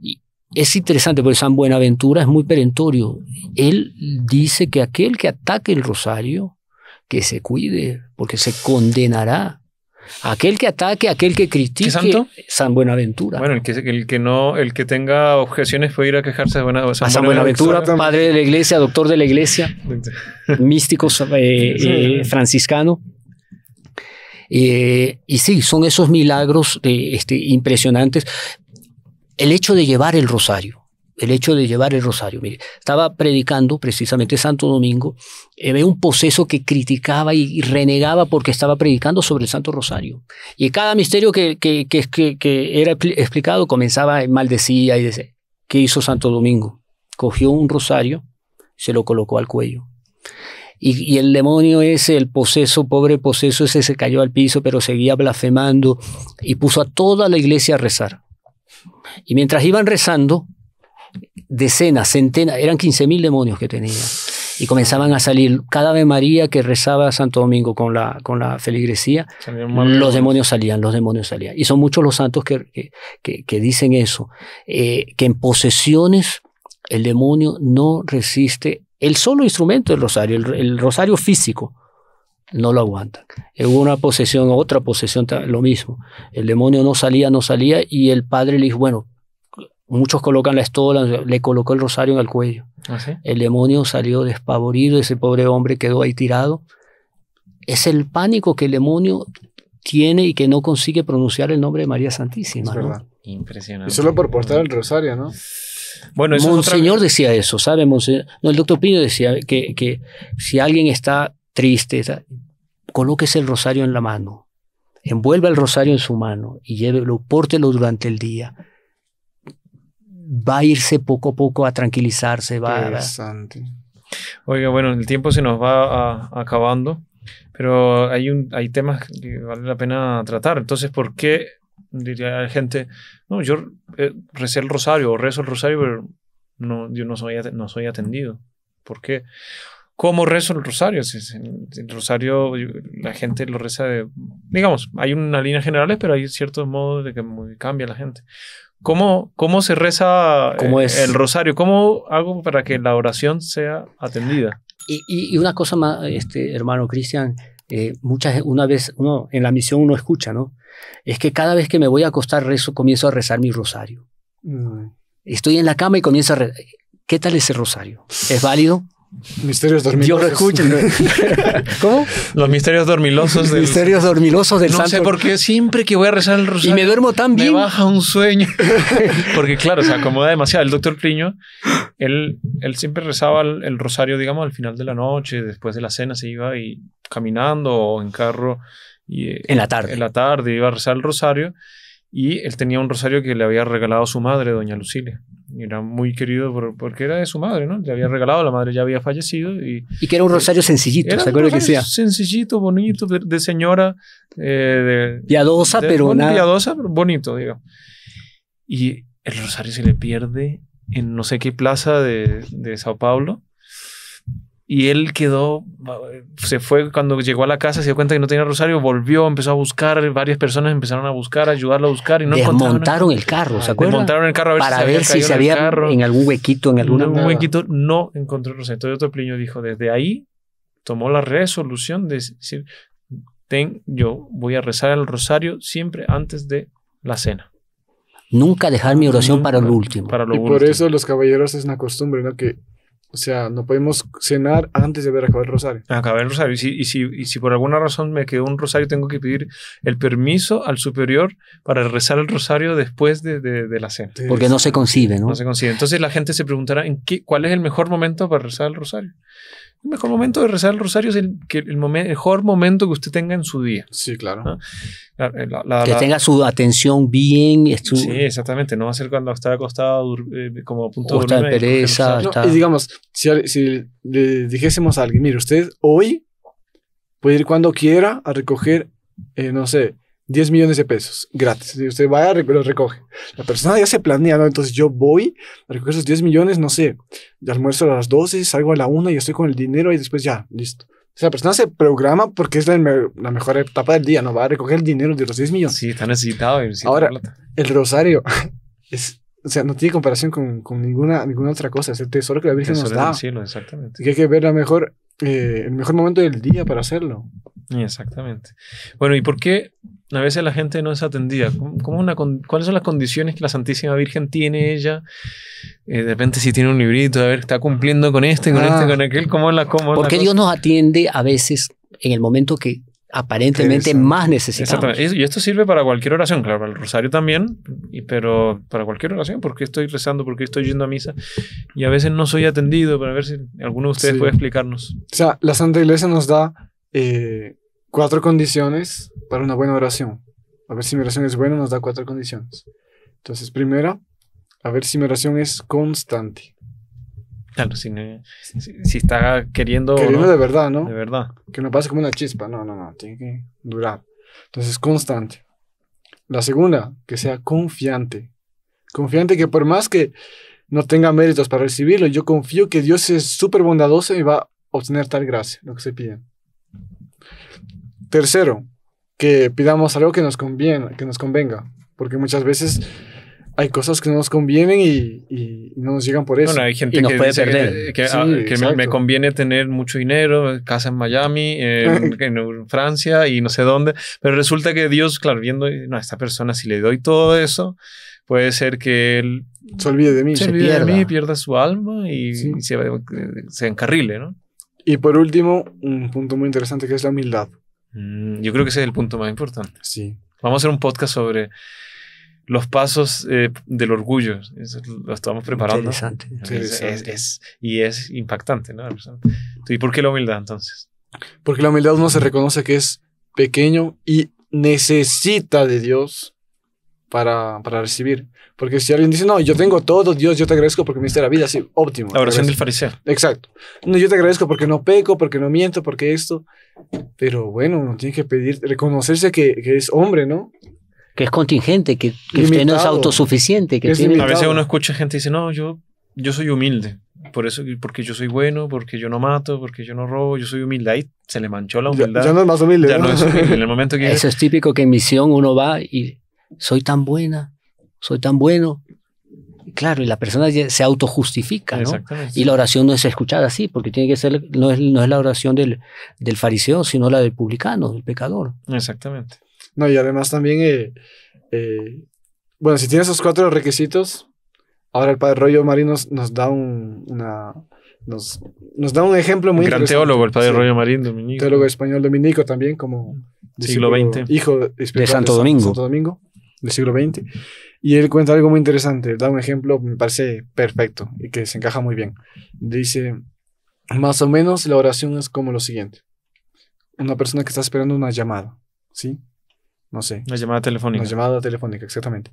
S3: Y es interesante porque San Buenaventura es muy perentorio. Él dice que aquel que ataque el rosario, que se cuide, porque se
S2: condenará
S3: Aquel que ataque, aquel que critique. San Buenaventura.
S2: Bueno, el que, no, el que tenga objeciones puede ir a quejarse a San, Buenaventura, padre de la iglesia,
S3: doctor de la iglesia, místico eh, eh, franciscano. Eh, y sí, son esos milagros este, impresionantes. El hecho de llevar el rosario el hecho de llevar el rosario. Mire, estaba predicando precisamente Santo Domingo, eh, Ve un poseso que criticaba y, renegaba porque estaba predicando sobre el Santo Rosario. Y cada misterio que, que, que, era explicado comenzaba, eh, maldecía y decía, ¿qué hizo Santo Domingo? Cogió un rosario, se lo colocó al cuello. Y, y, el demonio ese, el poseso, pobre poseso ese, se cayó al piso, pero seguía blasfemando y puso a toda la iglesia a rezar. Y mientras iban rezando, decenas, centenas, eran 15.000 demonios que tenía. Y comenzaban a salir. Cada vez María que rezaba Santo Domingo con la, con la feligresía,
S2: los
S3: demonios salían, los demonios salían. Y son muchos los santos que, que, dicen eso, eh, que en posesiones el demonio no resiste el solo instrumento del rosario, el, rosario físico no lo aguanta Hubo una posesión, otra posesión, lo mismo. El demonio no salía, no salía, y el padre le dijo, bueno, Muchos colocan la estola, le colocó el rosario en el cuello. ¿Ah, el demonio salió despavorido, ese pobre hombre quedó ahí tirado. Es el pánico que el demonio tiene y que no consigue pronunciar el nombre de María Santísima.
S1: Impresionante. Y solo por portar el rosario, ¿no?
S3: Bueno, eso Monseñor decía eso, ¿sabe? No, el doctor Piño decía que, que si alguien está triste, coloque colóquese el rosario en la mano, envuelva el rosario en su mano y llévelo, pórtelo durante el día va a irse poco a poco a tranquilizarse. Va,
S1: Interesante.
S2: Oiga, bueno, el tiempo se nos va acabando, pero hay, un, hay temas que vale la pena tratar. Entonces, ¿por qué diría la gente, no, yo eh, recé el rosario o rezo el rosario, pero no, yo no soy, no soy atendido? ¿Por qué? ¿Cómo rezo el rosario? Si, el rosario, la gente lo reza de, digamos, hay una línea general, pero hay ciertos modos de que cambia la gente. ¿Cómo, se reza eh, el rosario? ¿Cómo hago para que la oración sea atendida?
S3: Y, una cosa más, este, hermano Cristian, eh, muchas una vez uno en la misión uno escucha, ¿no? Es que cada vez que me voy a acostar comienzo a rezar mi rosario. Mm. Estoy en la cama y comienzo a rezar. ¿Qué tal ese rosario? ¿Es
S2: válido? Misterios dormilosos. Yo ¿Cómo? Los misterios dormilosos. de Misterios dormilosos no sé por qué siempre que voy a rezar el rosario. Y me duermo tan bien. Me baja un sueño. Porque claro, se acomoda demasiado. El doctor Priño él, él siempre rezaba el, rosario, digamos, al final de la noche, después de la cena se iba y caminando o en carro. Y, en la tarde. En la tarde iba a rezar el rosario y él tenía un rosario que le había regalado su madre, doña Lucilia. Y era muy querido porque era de su madre, ¿no? Le había regalado, la madre ya había fallecido. Y, que era un eh, rosario sencillito, ¿se acuerda que sea? Sencillito, bonito, de, señora. Eh, piadosa, pero nada. Piadosa, pero bonito, digo. Y el rosario se le pierde en no sé qué plaza de Sao Paulo y él quedó, se fue cuando llegó a la casa, se dio cuenta que no tenía rosario, volvió, empezó a buscar, varias personas empezaron a buscar, ayudarlo a buscar y no Desmontaron el carro, ¿se acuerdan? el carro a ver Para si ver si se había carro. en algún huequito, en algún huequito, no encontró rosario. Entonces otro pliño dijo, desde ahí tomó la resolución de decir, ten, yo
S1: voy a rezar el rosario siempre antes de
S2: la cena.
S3: Nunca dejar
S2: mi oración para lo último. y por
S1: eso los caballeros es una costumbre, ¿no? Que o sea, no podemos cenar antes de ver acabar el rosario.
S2: Acabar el rosario. Y si, y, si, por alguna razón me quedó un rosario, tengo que pedir el permiso al superior para rezar el rosario después de, de, la cena. Porque no se
S3: concibe, ¿no? No se
S2: concibe. Entonces la gente se preguntará, ¿en qué, ¿cuál es el mejor momento para rezar el rosario? El mejor momento de rezar el rosario es el, que el mejor momento que usted tenga en su día. Sí, claro. Eh, que tenga su atención bien. Sí, exactamente. No va a ser cuando está acostado eh, como a
S1: punto de está pereza. Y, digamos, si, le dijésemos a alguien, mire, usted hoy puede ir cuando quiera a recoger, eh, no sé, 10 millones de pesos gratis. Y usted va y los recoge. La persona ya se planea, ¿no? Entonces yo voy a recoger esos 10 millones, no sé, almuerzo a las 12, salgo a la 1 y estoy con el dinero y después ya, listo. O sea, la persona se programa porque es la, la, mejor etapa del día, ¿no? Va a recoger el dinero de los 10 millones. Sí,
S2: está necesitado. Ahora,
S1: el rosario es, o sea, no tiene comparación con, con, ninguna, ninguna otra cosa. Es el tesoro que la Virgen nos da. exactamente. Y hay que ver la mejor, eh, el mejor momento del día para hacerlo.
S2: Exactamente. Bueno, ¿y por qué a veces la gente no es atendida. ¿Cuáles son las condiciones que la Santísima Virgen tiene ella? Eh, de repente si tiene un librito, a ver, está cumpliendo con este, con este, ah. con aquel, ¿cómo la cómo Porque Dios
S3: nos atiende a veces en el momento que aparentemente más necesitamos. Y
S2: esto sirve para cualquier oración, claro, para el rosario también, y, pero para cualquier oración, porque estoy rezando, porque estoy yendo a misa, y a veces no soy atendido, para ver si alguno de ustedes puede explicarnos.
S1: O sea, la Santa Iglesia nos da... Eh, cuatro condiciones para una buena oración. A ver si mi oración es buena, nos da cuatro condiciones. Entonces, primera, a ver si mi oración es constante.
S2: Claro, si, si, está queriendo. Queriendo de verdad,
S1: ¿no? De verdad. Que no pase como una chispa. No, no, no. Tiene que durar. Entonces, constante. La segunda, que sea confiante. Confiante que por más que no tenga méritos para recibirlo, yo confío que Dios es súper bondadoso y va a obtener tal gracia, lo que se pide. Tercero, que pidamos algo que nos conviene, que nos convenga, porque muchas veces hay cosas que no nos convienen y, no nos llegan por eso. Bueno, hay gente que ah, Que, me,
S2: conviene tener mucho dinero, casa en Miami, en, Francia y no sé dónde, pero resulta que Dios, claro, viendo, a esta persona si le doy todo eso, puede ser que él
S1: se olvide de mí, se, olvide pierda. de mí,
S2: pierda su alma y, se, se encarrile, ¿no?
S1: Y por último, un punto muy interesante que es la humildad. Mm, yo creo que ese es
S2: el punto más importante. Sí. Vamos a hacer un podcast sobre los pasos eh, del orgullo. lo estamos preparando. y es impactante, ¿Y por qué la humildad entonces?
S1: Porque la humildad no se reconoce que es pequeño y necesita de Dios para, para recibir. Porque si alguien dice, no, yo tengo todo, Dios, yo te agradezco porque me diste la vida, sí, óptimo. La oración del fariseo. Exacto. No, yo te agradezco porque no peco, porque no miento, porque esto. Pero bueno, uno tiene que pedir, reconocerse que, que es hombre, ¿no? Que es contingente, que, usted no es autosuficiente. Que A veces uno
S2: escucha gente y dice, no, yo, yo soy humilde. Por eso, porque yo soy bueno, porque yo no mato, porque yo no robo, yo soy humilde. Ahí se le manchó la humildad. Ya, no es más humilde. Ya ¿no? es humilde. En el momento que... Eso
S3: es típico que en misión uno va y soy tan buena, soy tan bueno. Claro, y la persona se autojustifica, ¿no? Y la oración no es escuchada así, porque tiene que ser, no es, la oración del, fariseo, sino la del publicano, del pecador.
S2: Exactamente.
S1: No, y además también, eh, eh, bueno, si tiene esos cuatro requisitos, ahora el padre Rollo Marín nos, da un, una, nos, da un ejemplo muy un gran teólogo, el padre Rollo Marín, dominico. Teólogo español dominico también, como siglo XX. Hijo de Santo Domingo del siglo XX, y él cuenta algo muy interesante, da un ejemplo me parece perfecto y que se encaja muy bien. Dice, más o menos la oración es como lo siguiente. Una persona que está esperando una llamada, ¿sí? No sé. Una llamada telefónica. Una llamada telefónica, exactamente.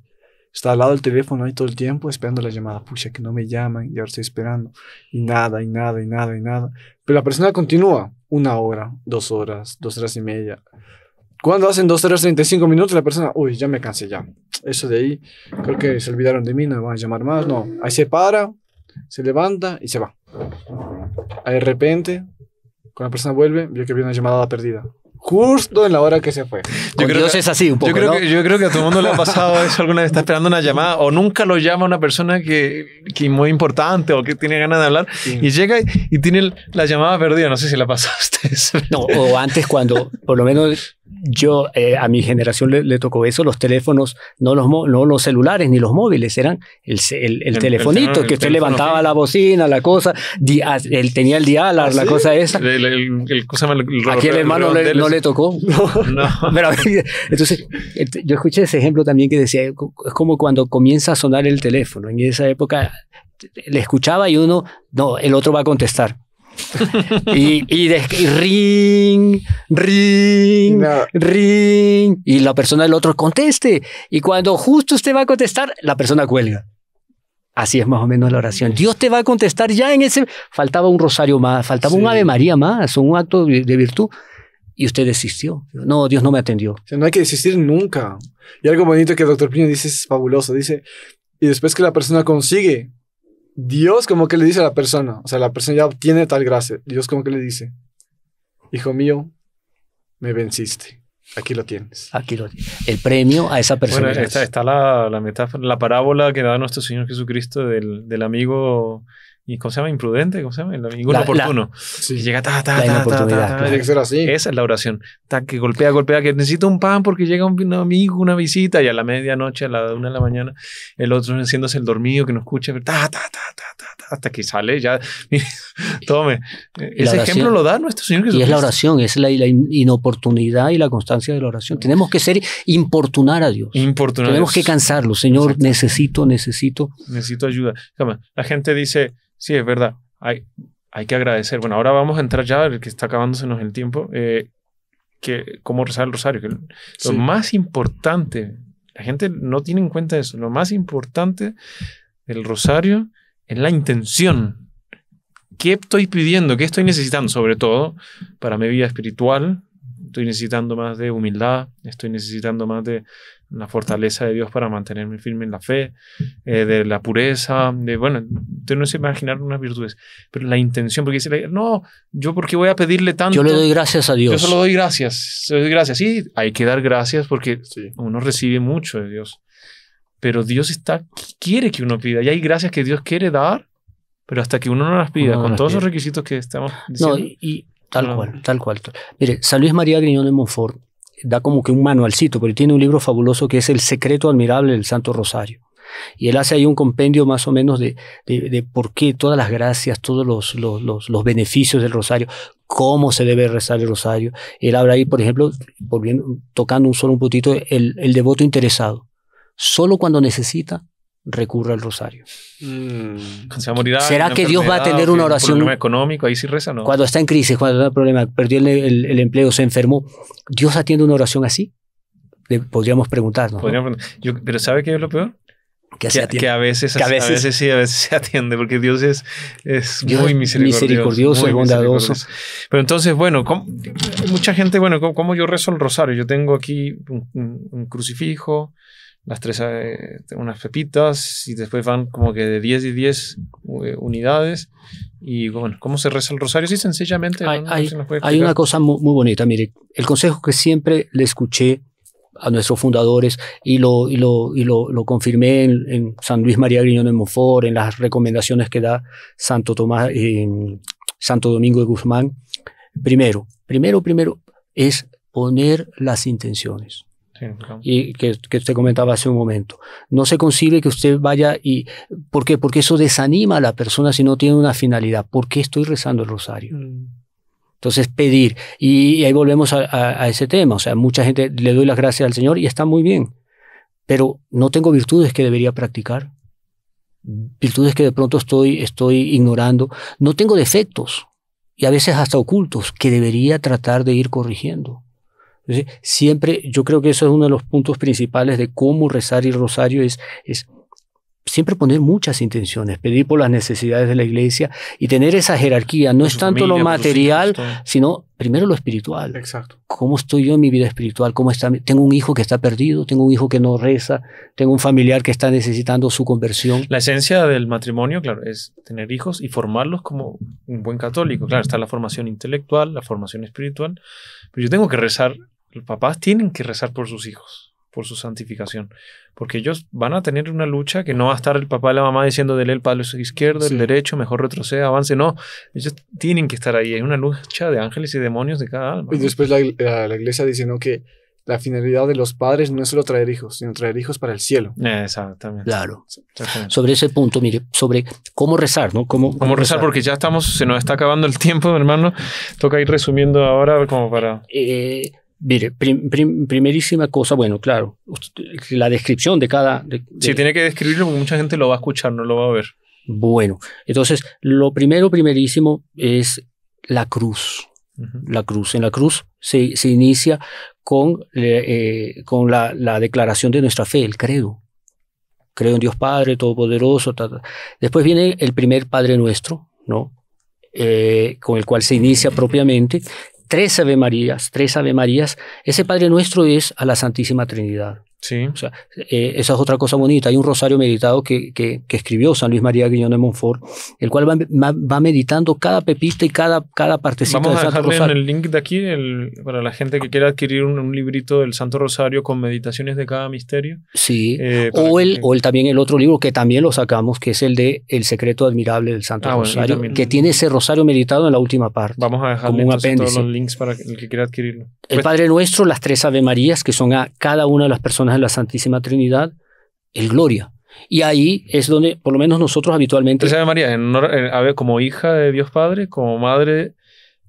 S1: Está al lado del teléfono ahí todo el tiempo esperando la llamada. Pucha, que no me llaman y ahora estoy esperando. Y nada, y nada, y nada, y nada. Pero la persona continúa una hora, dos horas, dos horas y media. Cuando hacen 2 horas 35 minutos, la persona, uy, ya me cansé, ya. Eso de ahí, creo que se olvidaron de mí, no me van a llamar más. No, ahí se para, se levanta y se va. Ahí de repente, cuando la persona vuelve, vio que había una llamada perdida. Justo en la hora que se fue.
S2: Yo creo Dios que, es así un poco. Yo creo, que, yo creo, que, a todo el mundo le ha pasado eso alguna vez. Está esperando una llamada o nunca lo llama una persona que, que muy importante o que tiene ganas de hablar y llega y, y, tiene la llamada perdida. No sé si la pasaste. no,
S3: o antes, cuando por lo menos yo, eh, a mi generación le, tocó eso, los teléfonos, no los, los celulares ni los móviles, eran
S2: el, telefonito, que usted levantaba
S3: la bocina, la cosa, ah, él tenía el
S2: dialar, la ah, cosa esa. Aquí el hermano no le tocó.
S3: entonces, yo escuché ese ejemplo también que decía, es como cuando comienza a sonar el teléfono, en esa época le escuchaba y uno, no, el otro va a contestar y, ring, ring, ring. Y la persona del otro conteste. Y cuando justo usted va a contestar, la persona cuelga. Así es más o menos la oración. Mm. Dios te va a contestar ya en ese... Faltaba un rosario más, faltaba un Ave María más, un acto de virtud. Y usted desistió. No, Dios no me atendió.
S1: no hay que desistir nunca. Y algo bonito que el doctor Pino dice es fabuloso. Dice, y después que la persona consigue Dios como que le dice a la persona, o sea, la persona ya obtiene tal gracia, Dios como que le dice, hijo mío, me venciste. Aquí lo tienes. Aquí lo
S2: tienes. El premio a esa
S3: persona. Bueno, está,
S2: está la, la, metáfora,
S1: la parábola que da
S2: nuestro Señor Jesucristo del, del amigo y ¿cómo se llama? Imprudente, ¿cómo se llama? Ningún oportuno. llega ta, ta, ta, ta, Tiene que ser así. Esa es la oración. Ta, que golpea, golpea, que necesito un pan porque llega un, amigo, una visita, y a la medianoche, a la una de la mañana, el otro haciéndose el dormido, que no escuche. ta, ta, ta, ta, ta, hasta que sale ya. Tome. Ese ejemplo lo da nuestro Señor Jesucristo. Y es la oración,
S3: es la, inoportunidad y la constancia de la oración. Tenemos que ser, importunar a Dios. Importunar Tenemos que cansarlo. Señor, necesito, necesito.
S2: Necesito ayuda. La gente dice Sí, es verdad. Hay, hay que agradecer. Bueno, ahora vamos a entrar ya, el que está acabándosenos el tiempo, eh, que cómo rezar el rosario. Lo más importante, la gente no tiene en cuenta eso, lo más importante del rosario es la intención. ¿Qué estoy pidiendo? ¿Qué estoy necesitando? Sobre todo para mi vida espiritual, estoy necesitando más de humildad, estoy necesitando más de la fortaleza de Dios para mantenerme firme en la fe, eh, de la pureza, de, bueno, tú no se imaginar unas virtudes, pero la intención, porque dice, no, yo porque voy a pedirle tanto. Yo le doy gracias a Dios. Yo solo doy gracias, doy gracias. Sí, hay que dar gracias porque uno recibe mucho de Dios, pero Dios está, quiere que uno pida, y hay gracias que Dios quiere dar, pero hasta que uno no las pida, con todos los requisitos que estamos diciendo. No, y,
S3: tal cual, tal cual. Mire, San Luis María Griñón de Montfort da como que un manualcito, pero tiene un libro fabuloso que es El secreto admirable del Santo Rosario. Y él hace ahí un compendio más o menos de, de, por qué todas las gracias, todos los, los, beneficios del rosario, cómo se debe rezar el rosario. Él habla ahí, por ejemplo, tocando un solo un poquito, el, el devoto interesado. Solo cuando necesita recurra al rosario. Mm.
S2: ¿Será que Dios va a tener una oración? económico, ahí reza, ¿no?
S3: Cuando está en crisis, cuando tiene problema, perdió el, empleo, se enfermó, ¿Dios atiende una oración así? Le podríamos preguntarnos.
S2: pero ¿sabe qué es lo peor? Que, a veces, a, veces, sí, a veces se atiende, porque Dios es, es muy misericordioso. muy bondadoso. Pero entonces, bueno, mucha gente, bueno, ¿cómo, yo rezo el rosario? Yo tengo aquí un crucifijo, las tres, eh, unas pepitas, y después van como que de 10 y 10 eh, unidades. Y bueno, ¿cómo se reza el rosario? Sí, sencillamente. Hay, una
S3: cosa muy, bonita, mire, el consejo que siempre le escuché a nuestros fundadores y lo, lo, y lo, confirmé en, San Luis María Griñón de Monfort, en las recomendaciones que da Santo Tomás, Santo Domingo de Guzmán. Primero, primero, primero es poner las intenciones y que, que, usted comentaba hace un momento. No se concibe que usted vaya y... ¿Por qué? Porque eso desanima a la persona si no tiene una finalidad. ¿Por qué estoy rezando el rosario? Mm. Entonces, pedir. Y, ahí volvemos a, a, a, ese tema. O sea, mucha gente le doy las gracias al Señor y está muy bien. Pero no tengo virtudes que debería practicar. Virtudes que de pronto estoy, estoy ignorando. No tengo defectos. Y a veces hasta ocultos que debería tratar de ir corrigiendo siempre yo creo que eso es uno de los puntos principales de cómo rezar el rosario, es, es siempre poner muchas intenciones, pedir por las necesidades de la iglesia y tener esa jerarquía. No es tanto lo material, sino primero lo espiritual. Exacto. ¿Cómo estoy yo en mi vida espiritual? ¿Cómo está? Tengo un hijo que está perdido, tengo un hijo que no reza, tengo un familiar que está necesitando su conversión.
S2: La esencia del matrimonio, claro, es tener hijos y formarlos como un buen católico. Claro, está la formación intelectual, la formación espiritual, pero yo tengo que rezar los papás tienen que rezar por sus hijos, por su santificación, porque ellos van a tener una lucha que no va a estar el papá y la mamá diciendo dele el palo izquierdo, el derecho, mejor retrocede, avance. No, ellos tienen que estar ahí. Hay una lucha de ángeles y demonios de cada alma. Y
S1: después la, la, iglesia diciendo que la finalidad de los padres no es solo traer hijos, sino traer hijos para el cielo. Exactamente. Claro.
S3: Sobre ese punto, mire, sobre cómo rezar, ¿no? Cómo, cómo, rezar, porque
S1: ya estamos, se nos está acabando el
S2: tiempo, hermano. Toca ir resumiendo ahora como para... Eh,
S3: Mire, primerísima cosa, bueno, claro, la descripción de cada... Si tiene que
S2: describirlo mucha gente
S3: lo va a escuchar, no lo va a ver. Bueno, entonces, lo primero, primerísimo es la cruz. La cruz. En la cruz se, inicia con, eh, con la, declaración de nuestra fe, el credo. Creo en Dios Padre, Todopoderoso. Después viene el primer Padre nuestro, ¿no? Eh, con el cual se inicia propiamente, tres Ave Marías, tres Ave Marías, ese Padre Nuestro es a la Santísima Trinidad. Sí. O sea, eh, esa es otra cosa bonita. Hay un rosario meditado que, que, escribió San Luis María Guillón de Montfort, el cual va, va, meditando cada pepita y cada,
S2: cada partecita Vamos Vamos a dejarle en el link de aquí para la gente que quiera adquirir un, librito del Santo Rosario con meditaciones de cada misterio.
S3: Sí. Eh, o, el, o el, también el otro libro que también lo sacamos, que es el de El secreto admirable del Santo ah, Rosario, que tiene ese rosario meditado en la última parte. Vamos a dejar todos los
S2: links para el que quiera adquirirlo. el pues Padre
S3: Nuestro, las tres Ave Marías, que son a cada una de las personas la Santísima Trinidad, el Gloria.
S2: Y ahí es donde, por lo menos nosotros habitualmente... María, como hija de Dios Padre, como madre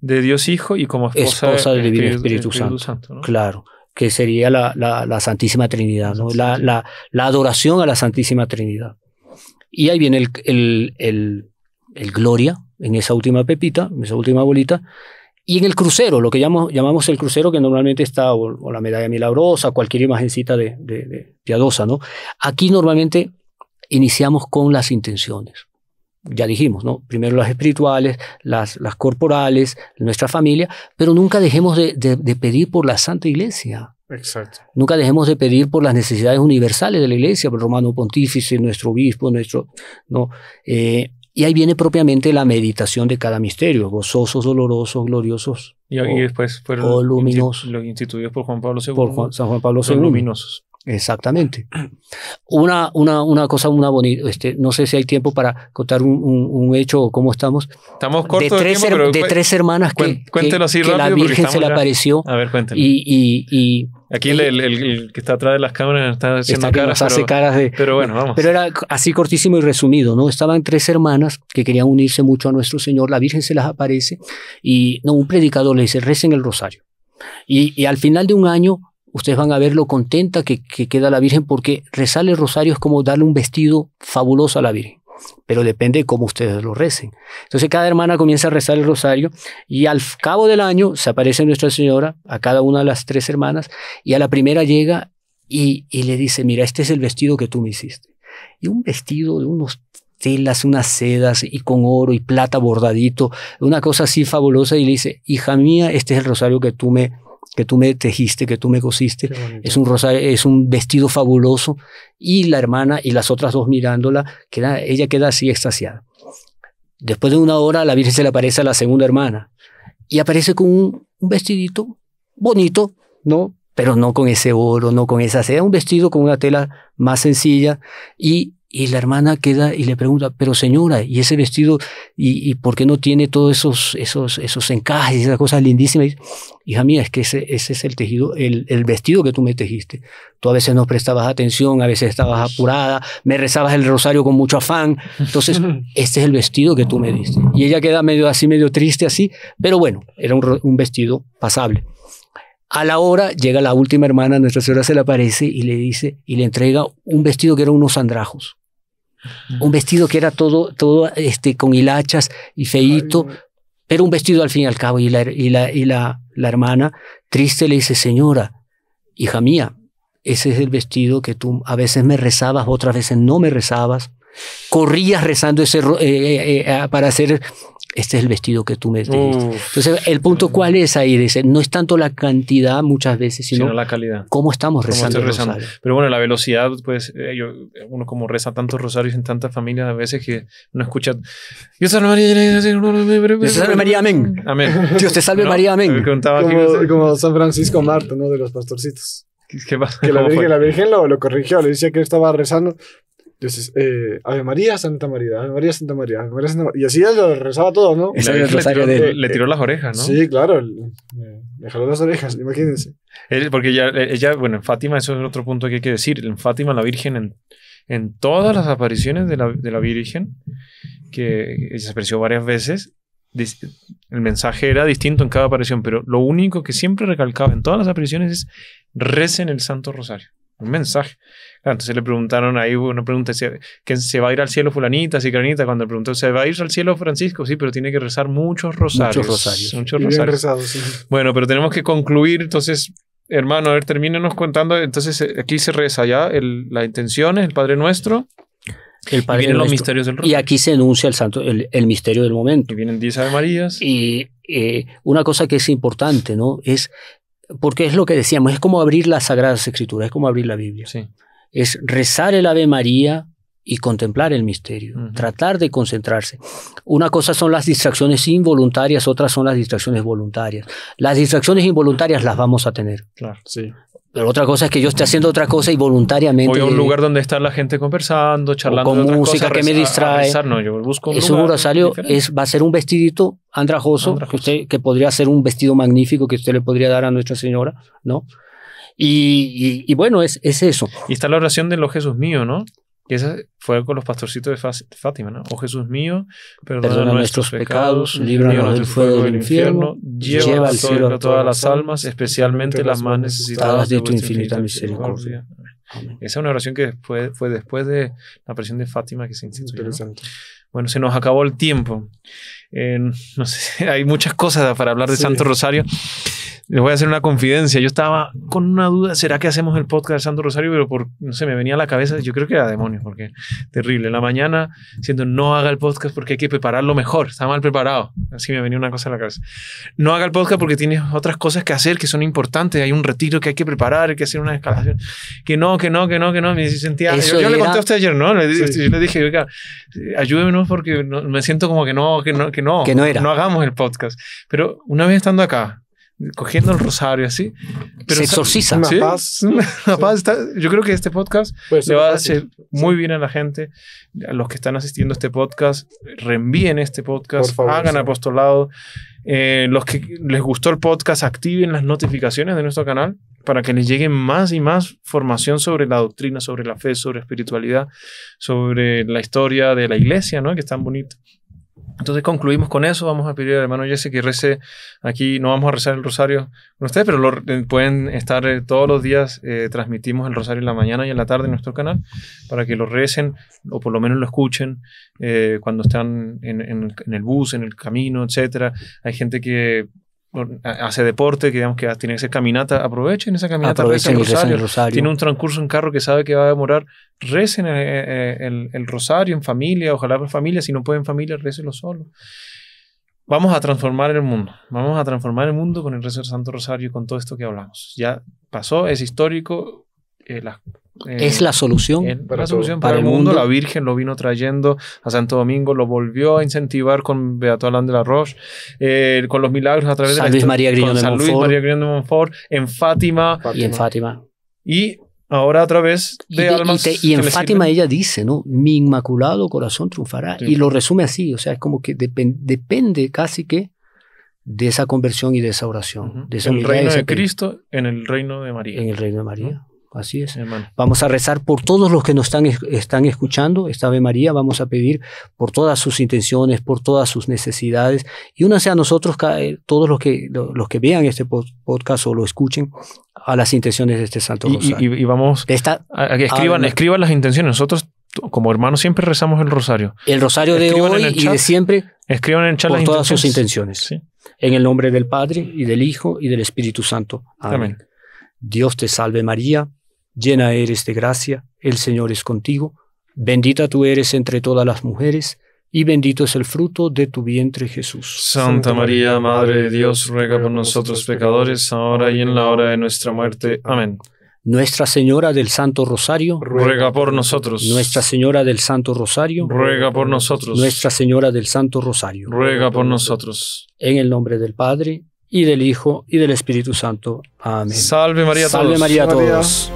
S2: de Dios Hijo y como esposa, del Espíritu, Santo.
S3: Claro, que sería la, la, Santísima Trinidad, la, la, adoración a la Santísima Trinidad. Y ahí viene el, el, el, el Gloria, en esa última pepita, en esa última bolita, y en el crucero, lo que llamamos, llamamos el crucero, que normalmente está, o, la medalla milagrosa, cualquier imagencita de, piadosa, ¿no? Aquí normalmente iniciamos con las intenciones. Ya dijimos, ¿no? Primero las espirituales, las, las corporales, nuestra familia, pero nunca dejemos de, pedir por la Santa Iglesia. Exacto. Nunca dejemos de pedir por las necesidades universales de la Iglesia, por el Romano Pontífice, nuestro obispo, nuestro, no, eh, y ahí viene propiamente la meditación de cada misterio, gozosos, dolorosos, gloriosos.
S2: Y, después fueron
S3: los instituidos por Juan Pablo II. Por San Juan Pablo II. luminosos. Exactamente. Una, una, una cosa, una bonita, este, no sé si hay tiempo para contar un, hecho o cómo estamos. Estamos cortos de tres, tres hermanas que, la Virgen se le
S2: apareció. A ver, cuéntenos. y Aquí el, que está atrás de las cámaras está haciendo caras. Pero, hace caras de, pero bueno, vamos. Pero
S3: era así cortísimo y resumido, ¿no? Estaban tres hermanas que querían unirse mucho a nuestro Señor, la Virgen se las aparece y no, un predicador le dice, recen el rosario. Y, al final de un año, ustedes van a ver lo contenta que, queda la Virgen porque rezarle el rosario es como darle un vestido fabuloso a la Virgen pero depende de cómo ustedes lo recen. Entonces cada hermana comienza a rezar el rosario y al cabo del año se aparece Nuestra Señora a cada una de las tres hermanas y a la primera llega y, le dice, mira, este es el vestido que tú me hiciste. Y un vestido de unos telas, unas sedas y con oro y plata bordadito, una cosa así fabulosa y le dice, hija mía, este es el rosario que tú me que tú me tejiste, que tú me cosiste. Es un, es un vestido fabuloso. Y la hermana y las otras dos mirándola, queda, ella queda así extasiada. Después de una hora, la Virgen se le aparece a la segunda hermana y aparece con un, vestidito bonito, ¿no? Pero no con ese oro, no con esa seda, un vestido con una tela más sencilla y y la hermana queda y le pregunta, pero señora, ¿y ese vestido? ¿Y, por qué no tiene todos esos, esos, esos encajes, esas cosas lindísimas? Hija mía, es que ese, ese es el tejido, el, vestido que tú me tejiste. Tú a veces no prestabas atención, a veces estabas apurada, me rezabas el rosario con mucho afán. Entonces, este es el vestido que tú me diste. Y ella queda medio así, medio triste así, pero bueno, era un, vestido pasable. A la hora llega la última hermana, Nuestra Señora se le aparece y le dice y le entrega un vestido que era unos andrajos un vestido que era todo, todo este, con hilachas y feito, pero un vestido al fin y al cabo. Y, la, la, la, hermana, triste, le dice, señora, hija mía, ese es el vestido que tú a veces me rezabas, otras veces no me rezabas corrías rezando ese eh, eh, eh, ah, para hacer este es el vestido que tú me Entonces, el punto cuál es ahí, dice, no es tanto la cantidad muchas veces, sino, la calidad. Cómo estamos rezando.
S2: Pero bueno, la velocidad, pues, yo, uno como reza tantos rosarios en tantas familias a veces que no escucha, Dios salve María, Dios salve María, amén. Amén. Dios te salve María, amén. Como,
S1: como San Francisco Marto, ¿no? De los pastorcitos.
S2: Que la Virgen, la
S1: Virgen lo, lo, corrigió, le decía que estaba rezando entonces, eh, Ave María, Santa María, Ave María, Santa María, Ave María, Santa María. Y así ella lo rezaba todo, ¿no? le, tiró, las orejas, ¿no? Sí, claro. Le, jaló las orejas, imagínense.
S2: porque eh, ella, bueno, en Fátima, eso es otro punto que hay que decir. En Fátima, la Virgen, en, todas las apariciones de la, Virgen, que se apareció varias veces, el mensaje era distinto en cada aparición, pero lo único que siempre recalcaba en todas las apariciones es recen el Santo Rosario un mensaje. entonces le preguntaron ahí, una pregunta, que se va a ir al cielo fulanita, cicranita, cuando le preguntó, ¿se va a ir al cielo Francisco? Sí, pero tiene que rezar muchos rosarios. Muchos rosarios. Muchos rosarios. Bueno, pero tenemos que concluir, entonces, hermano, a ver, termínenos contando, entonces eh, aquí se reza ya el, la intención, el Padre Nuestro. El padre nuestro. los misterios del Y
S3: aquí se enuncia el, santo, el, misterio del momento. Y vienen 10 Ave Marías. Y eh, una cosa que es importante, ¿no? Es porque es lo que decíamos, es como abrir las Sagradas Escrituras, es como abrir la Biblia. Es rezar el Ave María y contemplar el misterio, tratar de concentrarse. Una cosa son las distracciones involuntarias, otras son las distracciones voluntarias. Las distracciones involuntarias las vamos a tener. Claro, sí otra cosa es que yo esté haciendo otra cosa y voluntariamente. Voy a un lugar
S2: donde está la gente conversando, charlando. con música que me distrae. Es un
S3: Rosario es, va a ser un vestidito andrajoso, Que, podría ser un vestido magnífico que usted le podría dar a Nuestra Señora, ¿no?
S2: Y, bueno, es, es, eso. Y está la oración de los Jesús mío, ¿no? Y ese fue con los pastorcitos de Fátima, ¿no? Oh Jesús mío, perdona, nuestros pecados, líbranos del fuego del infierno, lleva al cielo a todas las almas, especialmente las más necesitadas de tu infinita misericordia. Esa es una oración que fue, después de la aparición de Fátima que se instituyó. Bueno, se nos acabó el tiempo no sé, hay muchas cosas para hablar de Santo Rosario. Les voy a hacer una confidencia. Yo estaba con una duda, ¿será que hacemos el podcast de Santo Rosario? Pero por, no sé, me venía a la cabeza, yo creo que era demonio, porque terrible. En la mañana, siendo no haga el podcast porque hay que prepararlo mejor, está mal preparado. Así me venía una cosa a la cabeza. No haga el podcast porque tienes otras cosas que hacer que son importantes, hay un retiro que hay que preparar, hay que hacer una escalación. Que no, que no, que no, que no, me sentía... yo, le conté a usted ayer, ¿no? Le, Yo le dije, oiga, ayúdenos porque me siento como que no, que no, que no, no, era. no hagamos el podcast. Pero una vez estando acá, cogiendo el rosario así. Pero se ¿sí? paz. está, yo creo que este podcast le va a hacer muy bien a la gente, a los que están asistiendo a este podcast, reenvíen este podcast, hagan apostolado. Eh, los que les gustó el podcast, activen las notificaciones de nuestro canal para que les lleguen más y más formación sobre la doctrina, sobre la fe, sobre espiritualidad, sobre la historia de la iglesia, ¿no? Que es tan bonito entonces concluimos con eso. Vamos a pedir al hermano Jesse que rece aquí. No vamos a rezar el rosario con ustedes, pero lo, pueden estar eh, todos los días. Eh, transmitimos el rosario en la mañana y en la tarde en nuestro canal para que lo recen o por lo menos lo escuchen eh, cuando están en, en, el bus, en el camino, etc. Hay gente que hace deporte, que digamos que tiene que ser caminata, aprovechen esa caminata, aprovechen el rosario. Tiene un transcurso en carro que sabe que va a demorar, recen eh, eh, el, el, rosario en familia, ojalá en familia, si no pueden en familia, recenlo solo. Vamos a transformar el mundo, vamos a transformar el mundo con el rezo del Santo Rosario y con todo esto que hablamos. Ya pasó, es histórico, eh, es la eh, solución. para el mundo. La Virgen lo vino trayendo a Santo Domingo, lo volvió a incentivar con Beato Alán de la Roche, eh, con los milagros a través de la Luis María de María Montfort, en Fátima. Y en Fátima. Y ahora a través de, y en Fátima
S3: ella dice, ¿no? Mi inmaculado corazón triunfará. Y lo resume así, o sea, es como que depende casi que de esa conversión y de esa oración. de esa el reino de
S2: Cristo en el reino de María. En el reino de María. Así es.
S3: Vamos a rezar por todos los que nos están, están escuchando esta Ave María. Vamos a pedir por todas sus intenciones, por todas sus necesidades. Y únanse a nosotros, eh, todos los que, los que vean este podcast o lo escuchen, a las intenciones de este
S2: Santo Rosario. Y, vamos. a, que escriban, escriban las intenciones. Nosotros, como hermanos, siempre rezamos el Rosario. El Rosario de hoy y de siempre. Escriban en el chat por todas sus intenciones.
S3: En el nombre del Padre, y del Hijo, y del Espíritu Santo. Amén. Dios te salve María llena eres de gracia, el Señor es contigo, bendita tú eres entre todas las mujeres, y bendito es el fruto de tu vientre Jesús. Santa María,
S2: Madre de Dios, ruega por nosotros pecadores, ahora y en la hora de nuestra muerte. Amén. Nuestra Señora del Santo Rosario, ruega por nosotros. Nuestra Señora del Santo Rosario, ruega por nosotros. Nuestra
S3: Señora del Santo Rosario,
S2: ruega por nosotros.
S3: En el nombre del Padre, y del Hijo, y del Espíritu Santo. Amén. Salve María a todos. Salve María todos.